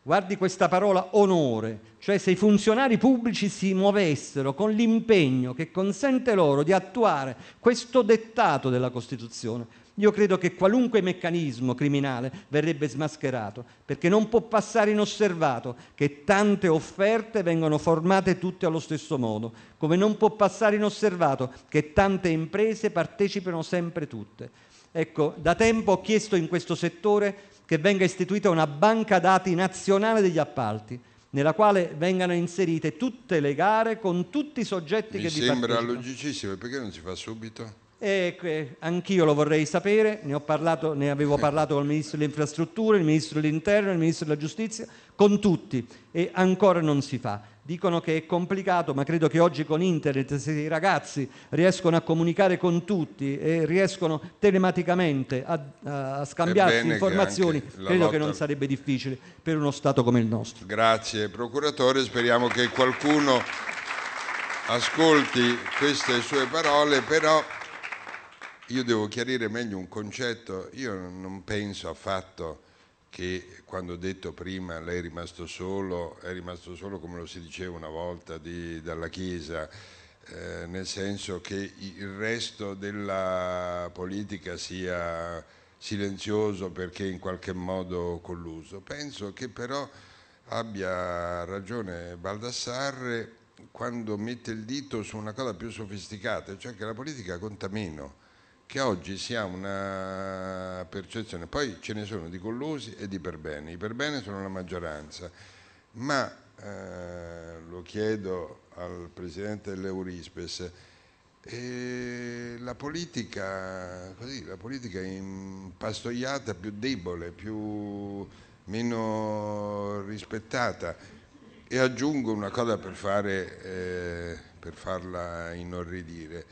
guardi questa parola onore, cioè se i funzionari pubblici si muovessero con l'impegno che consente loro di attuare questo dettato della Costituzione, io credo che qualunque meccanismo criminale verrebbe smascherato, perché non può passare inosservato che tante offerte vengono formate tutte allo stesso modo, come non può passare inosservato che tante imprese partecipano sempre tutte. Ecco, da tempo ho chiesto in questo settore che venga istituita una banca dati nazionale degli appalti, nella quale vengano inserite tutte le gare con tutti i soggetti Mi che vi partecipano. Mi sembra logicissimo, perché non si fa subito? eh, anch'io lo vorrei sapere, ne, parlato, ne avevo parlato con il Ministro delle Infrastrutture, il Ministro dell'Interno, il Ministro della Giustizia, con tutti e ancora non si fa. Dicono che è complicato, ma credo che oggi con Internet, se i ragazzi riescono a comunicare con tutti e riescono telematicamente a, a scambiarsi informazioni, che credo lotta... che non sarebbe difficile per uno Stato come il nostro. Grazie procuratore, speriamo che qualcuno ascolti queste sue parole, però io devo chiarire meglio un concetto. Io non penso affatto che quando ho detto prima lei è rimasto solo, è rimasto solo come lo si diceva una volta di, dalla Chiesa, eh, nel senso che il resto della politica sia silenzioso perché in qualche modo colluso. Penso che però abbia ragione Baldassarre quando mette il dito su una cosa più sofisticata, cioè che la politica conta contamino che oggi si ha una percezione, poi ce ne sono di collusi e di perbene, i perbene sono la maggioranza, ma eh, lo chiedo al Presidente dell'Eurispes, eh, la politica, così, la politica impastoiata più debole, più, meno rispettata e aggiungo una cosa per, fare, eh, per farla inorridire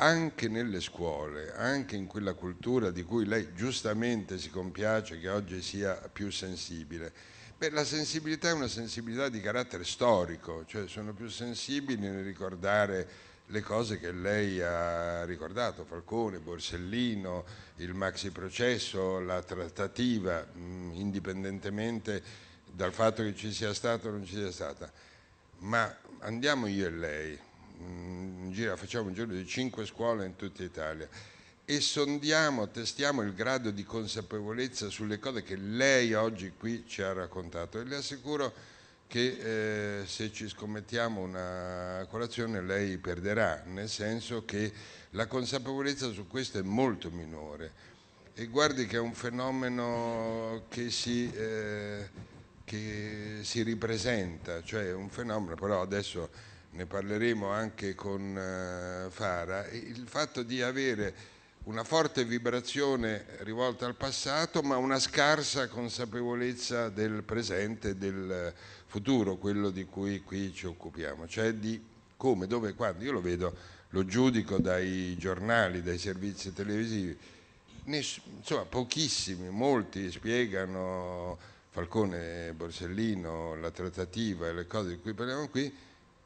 anche nelle scuole, anche in quella cultura di cui lei giustamente si compiace che oggi sia più sensibile. Beh, la sensibilità è una sensibilità di carattere storico, cioè sono più sensibili nel ricordare le cose che lei ha ricordato, Falcone, Borsellino, il maxi processo, la trattativa, mm, indipendentemente dal fatto che ci sia stato o non ci sia stata. Ma andiamo io e lei, Mm, gira, facciamo un giro di cinque scuole in tutta Italia e sondiamo, testiamo il grado di consapevolezza sulle cose che lei oggi qui ci ha raccontato e le assicuro che eh, se ci scommettiamo una colazione lei perderà, nel senso che la consapevolezza su questo è molto minore e guardi che è un fenomeno che si... Eh, che si ripresenta, cioè un fenomeno, però adesso ne parleremo anche con eh, Fara, il fatto di avere una forte vibrazione rivolta al passato, ma una scarsa consapevolezza del presente e del futuro, quello di cui qui ci occupiamo, cioè di come, dove, quando. Io lo vedo, lo giudico dai giornali, dai servizi televisivi. Ness- insomma, pochissimi, molti spiegano Falcone, Borsellino, la trattativa e le cose di cui parliamo qui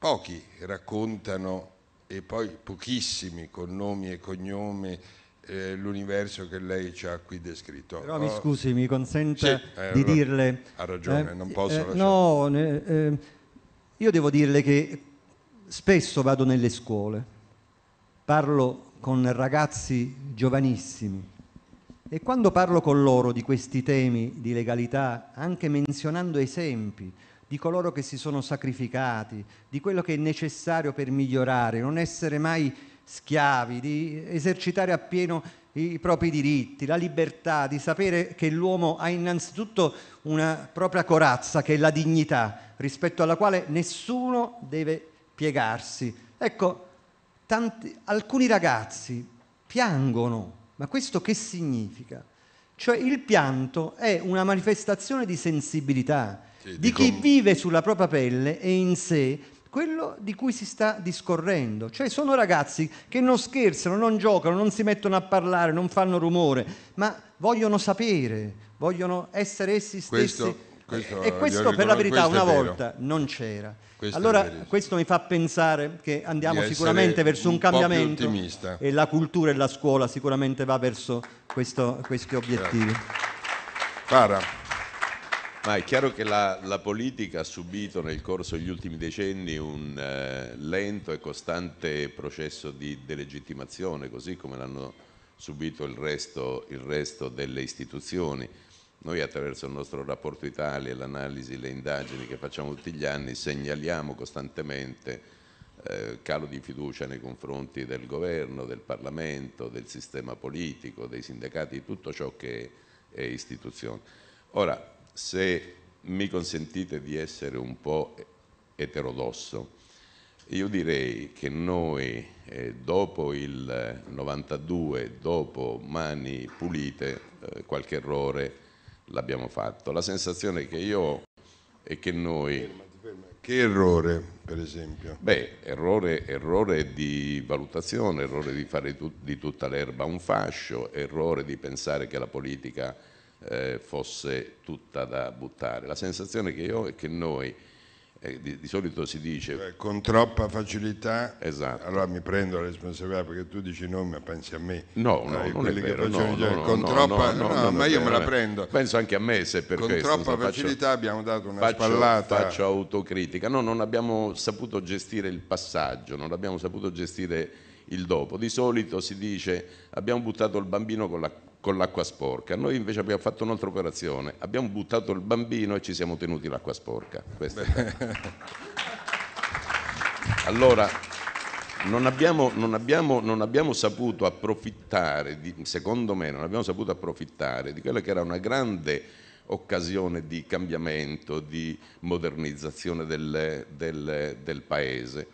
pochi raccontano e poi pochissimi con nomi e cognome eh, l'universo che lei ci ha qui descritto. Però oh. mi scusi, mi consente sì, eh, di dirle... Ha ragione, eh, non posso eh, lasciare... No, eh, io devo dirle che spesso vado nelle scuole, parlo con ragazzi giovanissimi e quando parlo con loro di questi temi di legalità, anche menzionando esempi, di coloro che si sono sacrificati, di quello che è necessario per migliorare, non essere mai schiavi, di esercitare appieno i propri diritti, la libertà, di sapere che l'uomo ha innanzitutto una propria corazza, che è la dignità, rispetto alla quale nessuno deve piegarsi. Ecco, tanti, alcuni ragazzi piangono, ma questo che significa? Cioè il pianto è una manifestazione di sensibilità, sì, di chi vive sulla propria pelle e in sé quello di cui si sta discorrendo. Cioè sono ragazzi che non scherzano, non giocano, non si mettono a parlare, non fanno rumore, ma vogliono sapere, vogliono essere essi stessi. Questo, questo, e questo per la verità una volta non c'era. Questo allora questo mi fa pensare che andiamo sicuramente verso un, un cambiamento e la cultura e la scuola sicuramente va verso questo, questi obiettivi. Para. Ma è chiaro che la, la, politica ha subito nel corso degli ultimi decenni un eh, lento e costante processo di delegittimazione, così come l'hanno subito il resto, il resto delle istituzioni. Noi attraverso il nostro rapporto Italia, l'analisi, le indagini che facciamo tutti gli anni, segnaliamo costantemente eh, calo di fiducia nei confronti del governo, del Parlamento, del sistema politico, dei sindacati, di tutto ciò che è istituzione. Ora, se mi consentite di essere un po' eterodosso, io direi che noi eh, dopo il 92, dopo Mani Pulite, eh, qualche errore l'abbiamo fatto. La sensazione che io ho è che noi... Che errore, per esempio? Beh, errore, errore di valutazione, errore di fare tu, di tutta l'erba un fascio, errore di pensare che la politica eh, fosse tutta da buttare. La sensazione che io ho è che noi, eh, di, di, solito si dice... Cioè, con troppa facilità, esatto. allora mi prendo la responsabilità perché tu dici no, ma pensi a me. No, no, eh, non è vero. No, no, con no, troppa... No, no, no ma io me la prendo. Penso anche a me se per Con questo, troppa facilità faccio, abbiamo dato una faccio, spallata. Faccio autocritica. No, non abbiamo saputo gestire il passaggio, non abbiamo saputo gestire il dopo. Di solito si dice abbiamo buttato il bambino con la con l'acqua sporca. Noi invece abbiamo fatto un'altra operazione, abbiamo buttato il bambino e ci siamo tenuti l'acqua sporca. allora, non abbiamo, non, abbiamo, non abbiamo, saputo approfittare, di, secondo me, non abbiamo saputo approfittare di quella che era una grande occasione di cambiamento, di modernizzazione del, del, del paese.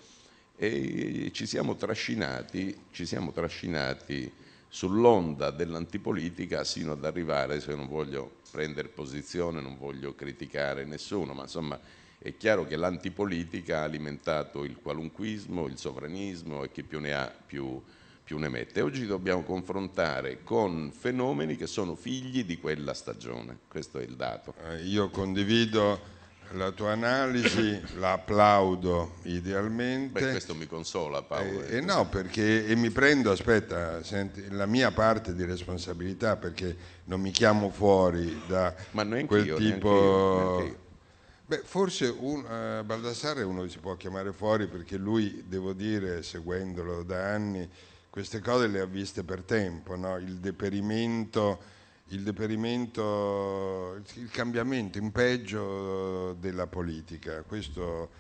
E ci siamo trascinati, ci siamo trascinati sull'onda dell'antipolitica sino ad arrivare, se non voglio prendere posizione, non voglio criticare nessuno, ma insomma è chiaro che l'antipolitica ha alimentato il qualunquismo, il sovranismo e chi più ne ha più, più ne mette. Oggi dobbiamo confrontare con fenomeni che sono figli di quella stagione, questo è il dato. Eh, io condivido la tua analisi, la applaudo idealmente. Beh, questo mi consola Paolo. E, eh, e eh. eh, no, perché e mi prendo, aspetta, senti, la mia parte di responsabilità perché non mi chiamo fuori da quel tipo... Neanche io, neanche io. Beh, forse un, uh, Baldassarre uno si può chiamare fuori perché lui, devo dire, seguendolo da anni, queste cose le ha viste per tempo, no? il deperimento il deperimento, il cambiamento in peggio della politica. Questo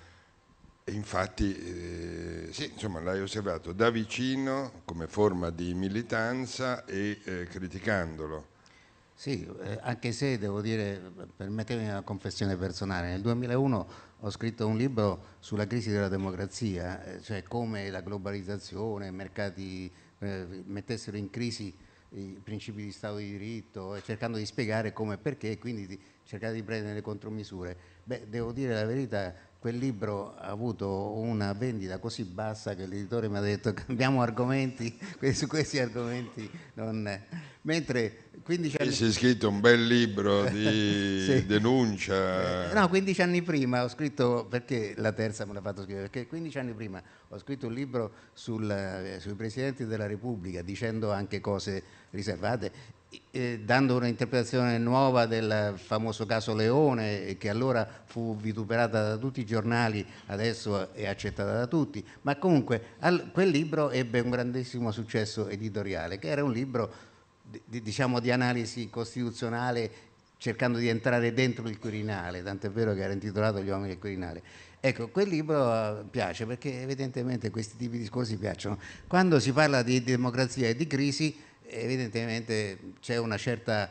infatti, eh, sì, insomma, l'hai osservato da vicino come forma di militanza e eh, criticandolo. Sì, eh, anche se devo dire, permettetemi una confessione personale, nel 2001 ho scritto un libro sulla crisi della democrazia, eh, cioè come la globalizzazione, i mercati eh, mettessero in crisi i principi di Stato di diritto e eh, cercando di spiegare come e perché e quindi di cercare di prendere le contromisure. Beh, devo dire la verità, quel libro ha avuto una vendita così bassa che l'editore mi ha detto cambiamo argomenti, su questi argomenti non... Mentre 15 anni... Si è scritto un bel libro di sì. denuncia. Eh, no, 15 anni prima ho scritto, perché la terza me l'ha fatto scrivere, perché 15 anni prima ho scritto un libro sul, eh, sui presidenti della Repubblica dicendo anche cose riservate eh, dando un'interpretazione nuova del famoso caso Leone, eh, che allora fu vituperata da tutti i giornali, adesso è accettata da tutti, ma comunque quel libro ebbe un grandissimo successo editoriale, che era un libro di, diciamo, di analisi costituzionale cercando di entrare dentro il Quirinale, tant'è vero che era intitolato Gli uomini del Quirinale. Ecco, quel libro eh, piace perché evidentemente questi tipi di discorsi piacciono. Quando si parla di democrazia e di crisi, evidentemente c'è una certa,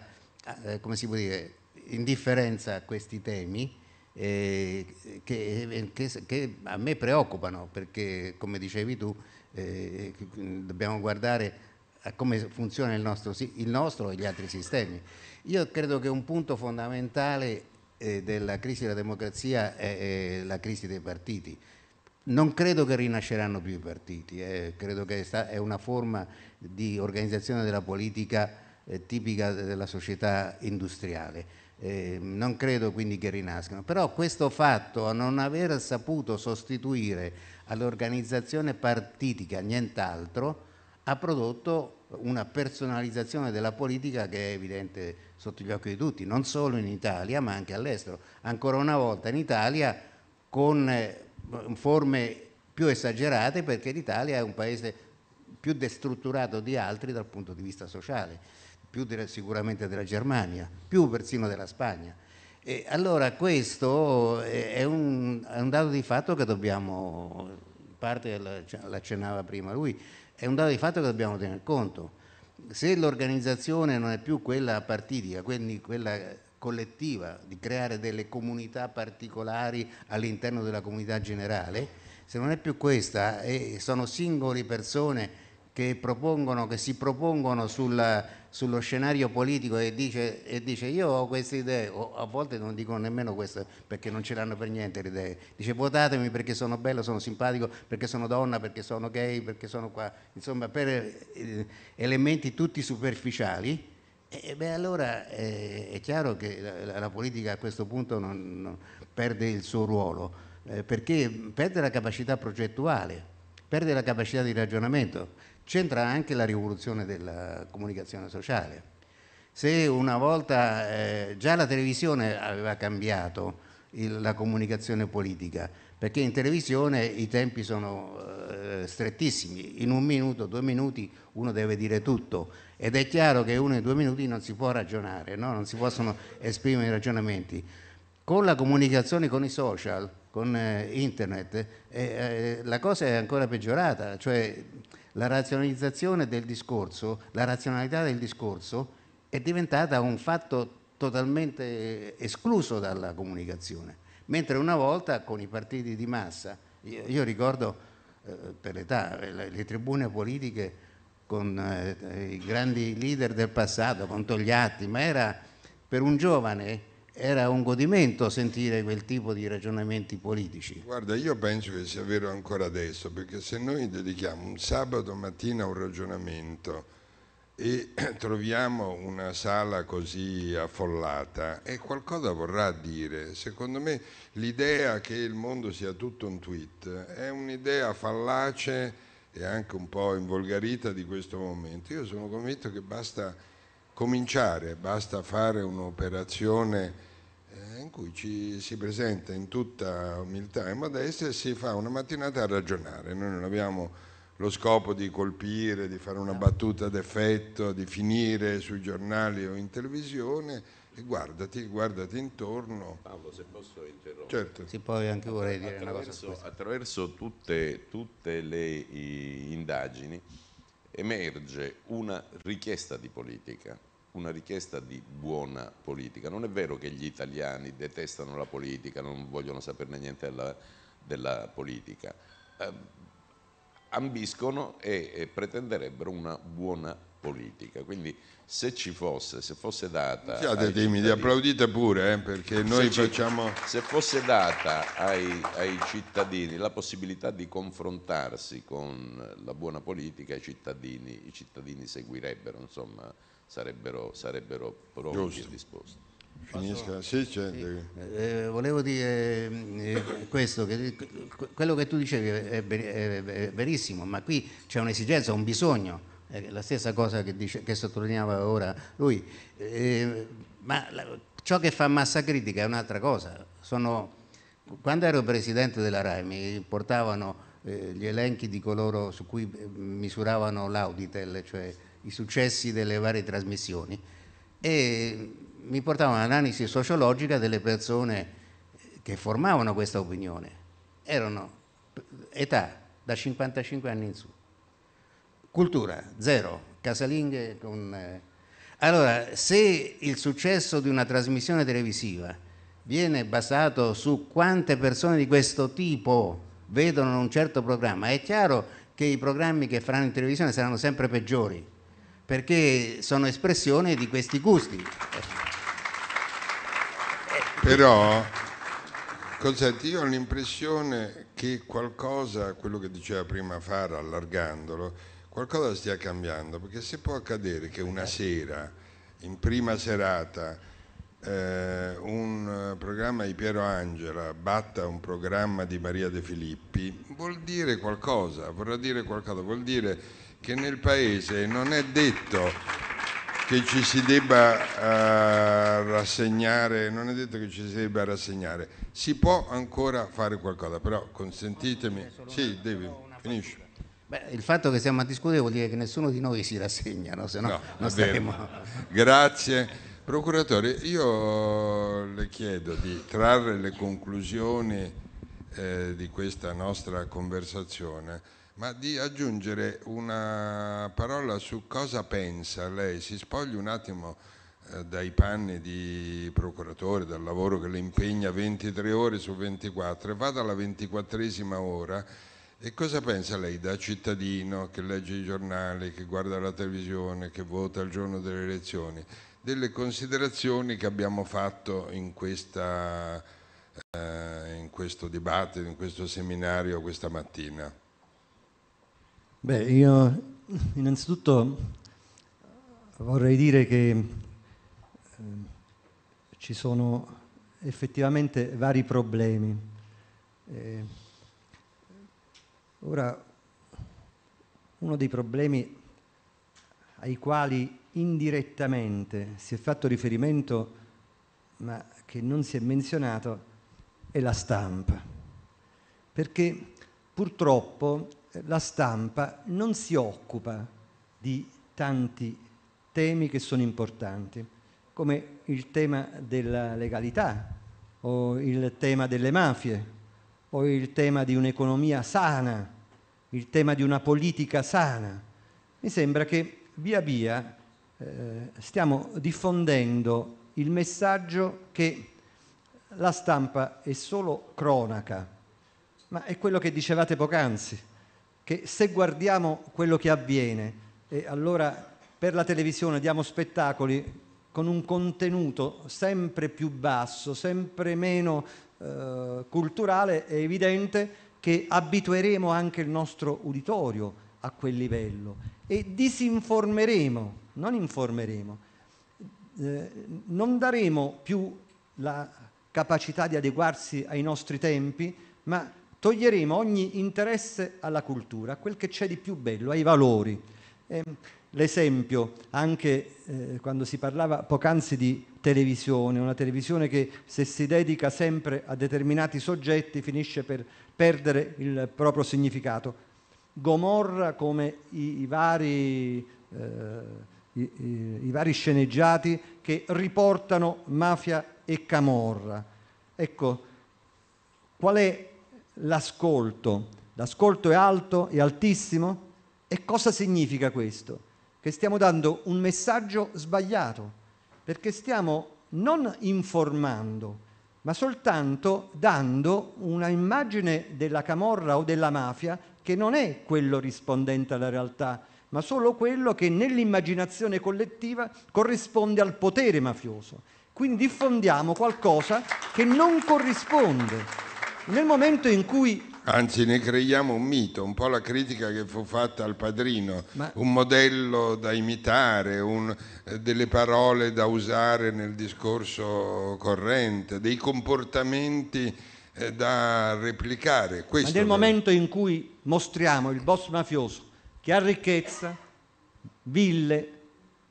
eh, come si può dire, indifferenza a questi temi eh, che, che, che, a me preoccupano perché, come dicevi tu, eh, dobbiamo guardare a come funziona il nostro, il nostro, e gli altri sistemi. Io credo che un punto fondamentale eh, della crisi della democrazia è, è la crisi dei partiti non credo che rinasceranno più i partiti, eh, credo che è una forma di organizzazione della politica eh, tipica della società industriale. Eh, non credo quindi che rinascano, però questo fatto a non aver saputo sostituire all'organizzazione partitica nient'altro ha prodotto una personalizzazione della politica che è evidente sotto gli occhi di tutti, non solo in Italia ma anche all'estero. Ancora una volta in Italia con eh, forme più esagerate perché l'Italia è un paese più destrutturato di altri dal punto di vista sociale, più della, sicuramente della Germania, più persino della Spagna. E allora questo è un, è un dato di fatto che dobbiamo, in parte l'accennava prima lui, è un dato di fatto che dobbiamo tenere conto. Se l'organizzazione non è più quella partitica, quindi quella collettiva, di creare delle comunità particolari all'interno della comunità generale, se non è più questa e sono singole persone che, propongono, che si propongono sulla, sullo scenario politico e dice, e dice, io ho queste idee, o a volte non dicono nemmeno questo perché non ce l'hanno per niente le idee, dice votatemi perché sono bello, sono simpatico, perché sono donna, perché sono gay, perché sono qua, insomma per eh, elementi tutti superficiali e eh, eh, beh, allora è, eh, è chiaro che la, la, politica a questo punto non, non perde il suo ruolo, eh, perché perde la capacità progettuale, perde la capacità di ragionamento. C'entra anche la rivoluzione della comunicazione sociale. Se una volta eh, già la televisione aveva cambiato il, la comunicazione politica, perché in televisione i tempi sono eh, strettissimi, in un minuto, due minuti uno deve dire tutto ed è chiaro che uno in due minuti non si può ragionare, no? non si possono esprimere i ragionamenti. Con la comunicazione con i social, con eh, internet, eh, eh, la cosa è ancora peggiorata, cioè la razionalizzazione del discorso, la razionalità del discorso è diventata un fatto totalmente eh, escluso dalla comunicazione mentre una volta con i partiti di massa, io, io ricordo eh, per l'età le, le, tribune politiche con eh, i grandi leader del passato, con Togliatti, ma era per un giovane era un godimento sentire quel tipo di ragionamenti politici. Guarda, io penso che sia vero ancora adesso, perché se noi dedichiamo un sabato mattina a un ragionamento, e troviamo una sala così affollata e qualcosa vorrà dire. Secondo me l'idea che il mondo sia tutto un tweet è un'idea fallace e anche un po' involgarita di questo momento. Io sono convinto che basta cominciare, basta fare un'operazione eh, in cui ci si presenta in tutta umiltà e modestia e si fa una mattinata a ragionare. Noi non abbiamo lo scopo di colpire, di fare una battuta d'effetto, di finire sui giornali o in televisione. E guardati, guardati intorno. Paolo, se posso interrompere. Certo. Sì, poi anche vorrei dire attraverso, una cosa. Attraverso tutte, tutte le indagini emerge una richiesta di politica, una richiesta di buona politica. Non è vero che gli italiani detestano la politica, non vogliono saperne niente della, della politica. Eh, ambiscono e pretenderebbero una buona politica. Quindi se ci fosse, se fosse data... siate timidi, applaudite pure, eh, perché noi se facciamo... Ci, se fosse data ai, ai, cittadini la possibilità di confrontarsi con la buona politica, i cittadini, i cittadini seguirebbero, insomma, sarebbero, sarebbero pronti e disposti. Finisca, sì, c'è. Eh, volevo dire eh, eh questo, che, eh, quello che tu dicevi è, è, è verissimo, ma qui c'è un'esigenza, un bisogno, è la stessa cosa che, dice, che sottolineava ora lui, eh, ma la, ciò che fa massa critica è un'altra cosa. Sono, quando ero presidente della RAI mi portavano eh, gli elenchi di coloro su cui misuravano l'auditel, cioè i successi delle varie trasmissioni e mi portava un'analisi sociologica delle persone che formavano questa opinione. Erano età da 55 anni in su. Cultura, zero. Casalinghe con... Eh. Allora, se il successo di una trasmissione televisiva viene basato su quante persone di questo tipo vedono un certo programma, è chiaro che i programmi che faranno in televisione saranno sempre peggiori, perché sono espressione di questi gusti. Però, consenti, io ho l'impressione che qualcosa, quello che diceva prima Fara allargandolo, qualcosa stia cambiando, perché se può accadere che una eh. sera, in prima serata, eh, un programma di Piero Angela batta un programma di Maria De Filippi, vuol dire qualcosa, vorrà dire qualcosa, vuol dire che nel paese non è detto che ci si debba eh, rassegnare, non è detto che ci si debba rassegnare, si può ancora fare qualcosa, però consentitemi, sì, devi, finisci. Beh, il fatto che stiamo a discutere vuol dire che nessuno di noi si rassegna, no? se no, no non staremo. Grazie. Procuratore, io le chiedo di trarre le conclusioni eh, di questa nostra conversazione ma di aggiungere una parola su cosa pensa lei. Si spogli un attimo eh, dai panni di procuratore, dal lavoro che le impegna 23 ore su 24 e vada alla 24esima ora. E cosa pensa lei da cittadino che legge i giornali, che guarda la televisione, che vota il giorno delle elezioni, delle considerazioni che abbiamo fatto in questa eh, in questo dibattito, in questo seminario questa mattina. Beh, io innanzitutto vorrei dire che eh, ci sono effettivamente vari problemi. Eh, ora, uno dei problemi ai quali indirettamente si è fatto riferimento ma che non si è menzionato è la stampa, perché purtroppo la stampa non si occupa di tanti temi che sono importanti, come il tema della legalità o il tema delle mafie o il tema di un'economia sana, il tema di una politica sana. Mi sembra che via via eh, stiamo diffondendo il messaggio che la stampa è solo cronaca, ma è quello che dicevate poc'anzi che se guardiamo quello che avviene e allora per la televisione diamo spettacoli con un contenuto sempre più basso, sempre meno eh, culturale, è evidente che abitueremo anche il nostro uditorio a quel livello e disinformeremo, non informeremo, eh, non daremo più la capacità di adeguarsi ai nostri tempi, ma Toglieremo ogni interesse alla cultura, a quel che c'è di più bello, ai valori. Ehm, l'esempio, anche eh, quando si parlava poc'anzi di televisione, una televisione che se si dedica sempre a determinati soggetti finisce per perdere il proprio significato. Gomorra, come i, vari, eh, i, i vari sceneggiati che riportano mafia e camorra. Ecco, qual è l'ascolto. L'ascolto è alto, è altissimo. E cosa significa questo? Che stiamo dando un messaggio sbagliato, perché stiamo non informando, ma soltanto dando una immagine della camorra o della mafia che non è quello rispondente alla realtà, ma solo quello che nell'immaginazione collettiva corrisponde al potere mafioso. Quindi diffondiamo qualcosa che non corrisponde. Nel momento in cui... Anzi, ne creiamo un mito, un po' la critica che fu fatta al padrino, Ma... un modello da imitare, un, eh, delle parole da usare nel discorso corrente, dei comportamenti eh, da replicare. Questo Ma nel momento in cui mostriamo il boss mafioso che ha ricchezza, ville,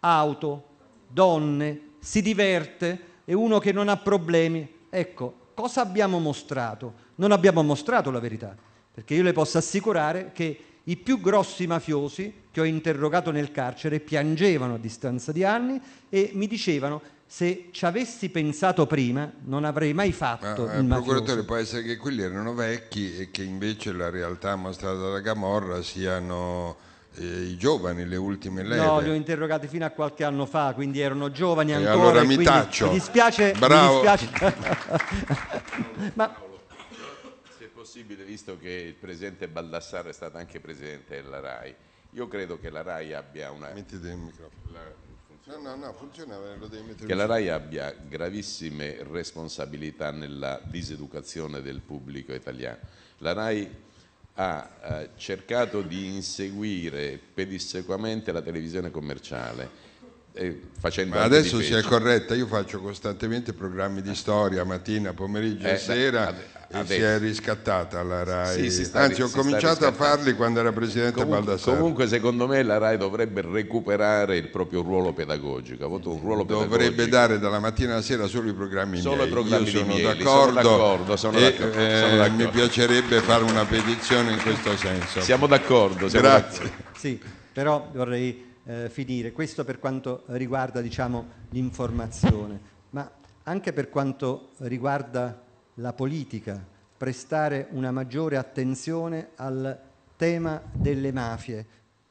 auto, donne, si diverte, è uno che non ha problemi, ecco, cosa abbiamo mostrato? non abbiamo mostrato la verità, perché io le posso assicurare che i più grossi mafiosi che ho interrogato nel carcere piangevano a distanza di anni e mi dicevano se ci avessi pensato prima non avrei mai fatto Ma, il eh, procuratore può essere che quelli erano vecchi e che invece la realtà mostrata dalla Camorra siano eh, i giovani, le ultime leve. No, li ho interrogati fino a qualche anno fa, quindi erano giovani ancora. E allora mi taccio. Mi dispiace. Bravo. Mi dispiace. Ma possibile, visto che il presidente Baldassarre è stato anche presidente della RAI, io credo che la RAI abbia una... Mettete il microfono. La... No, no, no, funzionava, lo devi mettere Che la RAI abbia gravissime responsabilità nella diseducazione del pubblico italiano. La RAI ha eh, cercato di inseguire pedissequamente la televisione commerciale. Eh, facendo Ma adesso si è corretta, io faccio costantemente programmi di storia, eh, mattina, pomeriggio eh, e sera, Ah, si è riscattata la RAI. Sì, sta, Anzi, ho cominciato a farli quando era presidente comunque, Baldassare. Comunque, secondo me, la RAI dovrebbe recuperare il proprio ruolo pedagogico. Ha avuto un ruolo pedagogico. Dovrebbe dare dalla mattina alla sera solo i programmi solo miei. I programmi Io sono, miei, d'accordo, sono d'accordo. Sono, e, d'accordo, eh, sono d'accordo. Mi piacerebbe fare una petizione in questo senso. Siamo d'accordo. Siamo Grazie. D'accordo. Sì, però vorrei eh, finire. Questo per quanto riguarda diciamo, l'informazione, ma anche per quanto riguarda la politica prestare una maggiore attenzione al tema delle mafie.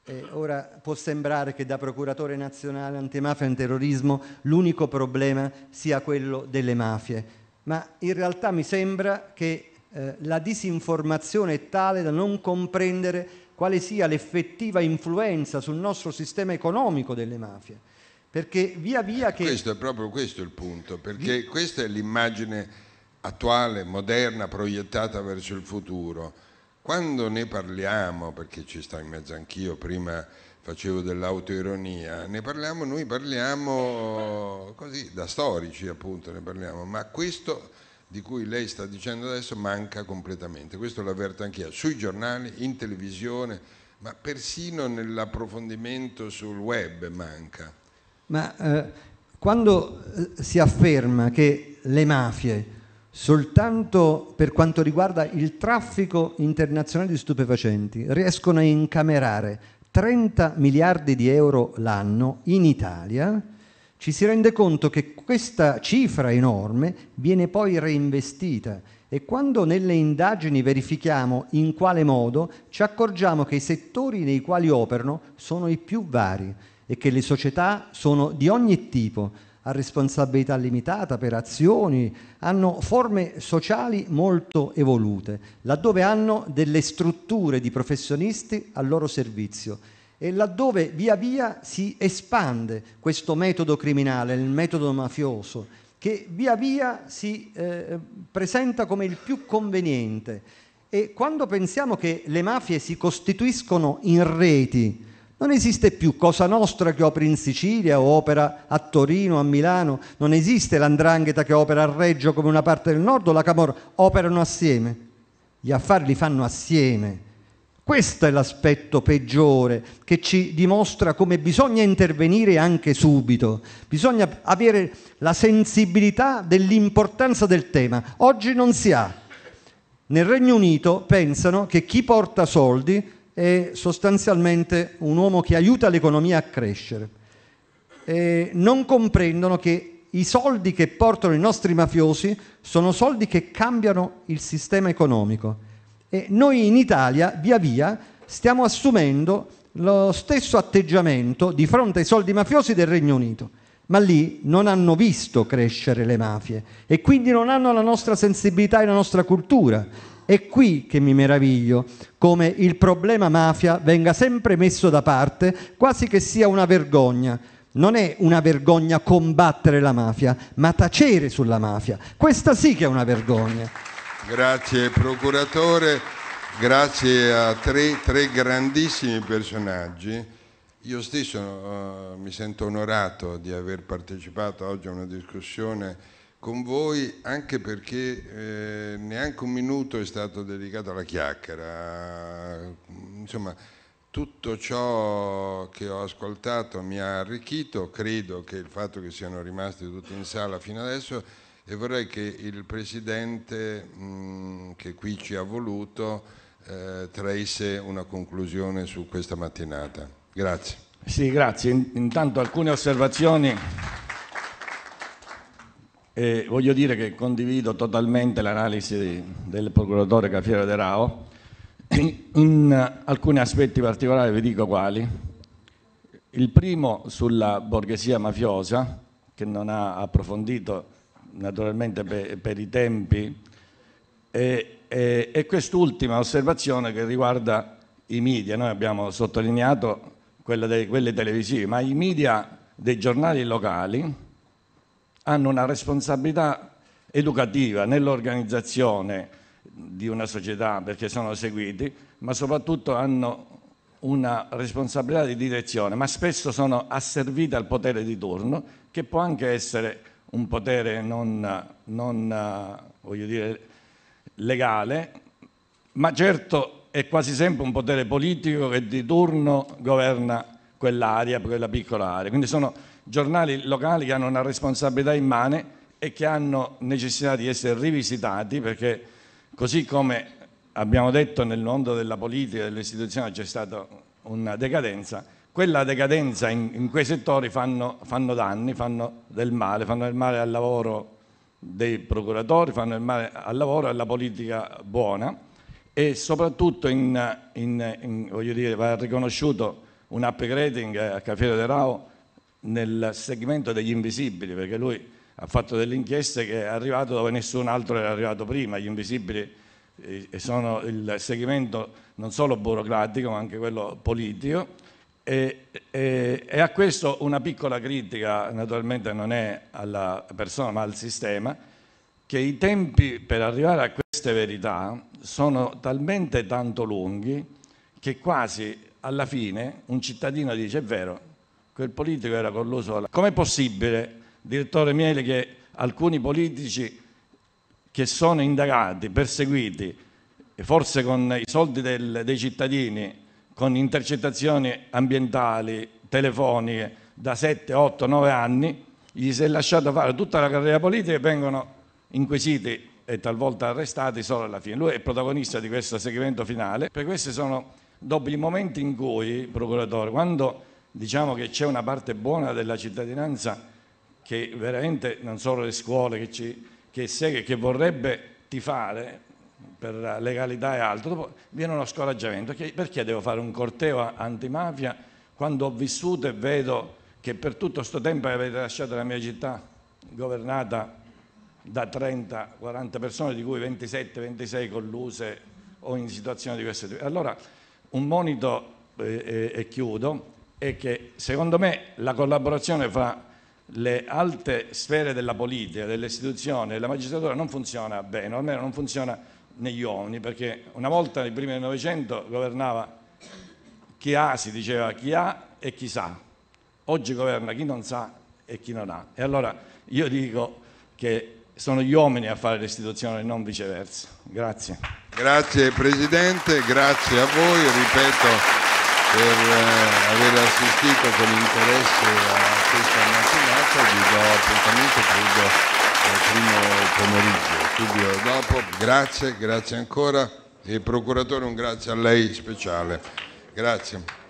E ora può sembrare che da procuratore nazionale antimafia e antiterrorismo l'unico problema sia quello delle mafie, ma in realtà mi sembra che eh, la disinformazione è tale da non comprendere quale sia l'effettiva influenza sul nostro sistema economico delle mafie. Perché via via che... Questo è proprio questo il punto, perché questa è l'immagine attuale, moderna, proiettata verso il futuro, quando ne parliamo, perché ci sta in mezzo anch'io, prima facevo dell'autoironia, ne parliamo, noi parliamo così, da storici appunto ne parliamo, ma questo di cui lei sta dicendo adesso manca completamente, questo l'avverto anch'io, sui giornali, in televisione, ma persino nell'approfondimento sul web manca. Ma eh, quando eh, si afferma che le mafie soltanto per quanto riguarda il traffico internazionale di stupefacenti, riescono a incamerare 30 miliardi di euro l'anno in Italia, ci si rende conto che questa cifra enorme viene poi reinvestita e quando nelle indagini verifichiamo in quale modo ci accorgiamo che i settori nei quali operano sono i più vari e che le società sono di ogni tipo, a responsabilità limitata per azioni, hanno forme sociali molto evolute, laddove hanno delle strutture di professionisti al loro servizio e laddove via via si espande questo metodo criminale, il metodo mafioso, che via via si eh, presenta come il più conveniente. E quando pensiamo che le mafie si costituiscono in reti, non esiste più Cosa Nostra che opera in Sicilia o opera a Torino, a Milano, non esiste l'andrangheta che opera a Reggio come una parte del nord o la Camorra, operano assieme, gli affari li fanno assieme. Questo è l'aspetto peggiore che ci dimostra come bisogna intervenire anche subito, bisogna avere la sensibilità dell'importanza del tema. Oggi non si ha. Nel Regno Unito pensano che chi porta soldi è sostanzialmente un uomo che aiuta l'economia a crescere. E non comprendono che i soldi che portano i nostri mafiosi sono soldi che cambiano il sistema economico. E noi in Italia, via via, stiamo assumendo lo stesso atteggiamento di fronte ai soldi mafiosi del Regno Unito, ma lì non hanno visto crescere le mafie e quindi non hanno la nostra sensibilità e la nostra cultura è qui che mi meraviglio come il problema mafia venga sempre messo da parte, quasi che sia una vergogna. Non è una vergogna combattere la mafia, ma tacere sulla mafia. Questa sì che è una vergogna. Grazie procuratore, grazie a tre, tre grandissimi personaggi. Io stesso uh, mi sento onorato di aver partecipato oggi a una discussione con voi anche perché eh, neanche un minuto è stato dedicato alla chiacchiera. Insomma, tutto ciò che ho ascoltato mi ha arricchito, credo che il fatto che siano rimasti tutti in sala fino adesso e vorrei che il Presidente mh, mm, che qui ci ha voluto eh, traesse una conclusione su questa mattinata. Grazie. Sì, grazie. Intanto alcune osservazioni. E voglio dire che condivido totalmente l'analisi del procuratore Caffiero De Rao. In alcuni aspetti particolari vi dico quali. Il primo sulla borghesia mafiosa, che non ha approfondito naturalmente per, per i tempi, e, e, e quest'ultima osservazione che riguarda i media. Noi abbiamo sottolineato quella dei, quelle televisive, ma i media dei giornali locali hanno una responsabilità educativa nell'organizzazione di una società perché sono seguiti, ma soprattutto hanno una responsabilità di direzione, ma spesso sono asserviti al potere di turno, che può anche essere un potere non, non dire, legale, ma certo è quasi sempre un potere politico che di turno governa quell'area, quella piccola area. Quindi sono giornali locali che hanno una responsabilità immane e che hanno necessità di essere rivisitati perché così come abbiamo detto nel mondo della politica e delle istituzioni c'è stata una decadenza, quella decadenza in, in quei settori fanno, fanno, danni, fanno del male, fanno del male al lavoro dei procuratori, fanno del male al lavoro e alla politica buona e soprattutto in, in, in, voglio dire, va riconosciuto un upgrading eh, a Caffiero De Rao nel segmento degli invisibili, perché lui ha fatto delle inchieste che è arrivato dove nessun altro era arrivato prima. Gli invisibili eh, sono il segmento non solo burocratico ma anche quello politico. E, e, e, a questo una piccola critica, naturalmente non è alla persona ma al sistema, che i tempi per arrivare a queste verità sono talmente tanto lunghi che quasi alla fine un cittadino dice è vero, quel politico era Collusola. Com'è possibile, direttore Miele, che alcuni politici che sono indagati, perseguiti, forse con i soldi del, dei cittadini, con intercettazioni ambientali, telefoniche da 7, 8, 9 anni, gli si è lasciato fare tutta la carriera politica e vengono inquisiti e talvolta arrestati solo alla fine. Lui è protagonista di questo segmento finale, per questi sono dopo i momenti in cui, procuratore, quando diciamo che c'è una parte buona della cittadinanza che veramente, non solo le scuole che, ci, che segue, che vorrebbe tifare per legalità e altro, dopo viene uno scoraggiamento. Perché devo fare un corteo antimafia quando ho vissuto e vedo che per tutto questo tempo avete lasciato la mia città governata da 30-40 persone, di cui 27-26 colluse o in situazioni di questo tipo. Allora, un monito, eh, eh, e chiudo, è che secondo me la collaborazione fra le alte sfere della politica, delle istituzioni e la magistratura non funziona bene, o almeno non funziona negli uomini, perché una volta nei primi del Novecento governava chi ha, si diceva chi ha e chi sa, oggi governa chi non sa e chi non ha. E allora io dico che sono gli uomini a fare le istituzioni, e non viceversa. Grazie. Grazie Presidente, grazie a voi, ripeto per eh, aver assistito con interesse a questa mattinata vi do appuntamento credo al primo pomeriggio subito eh, dopo grazie grazie ancora e procuratore un grazie a lei speciale grazie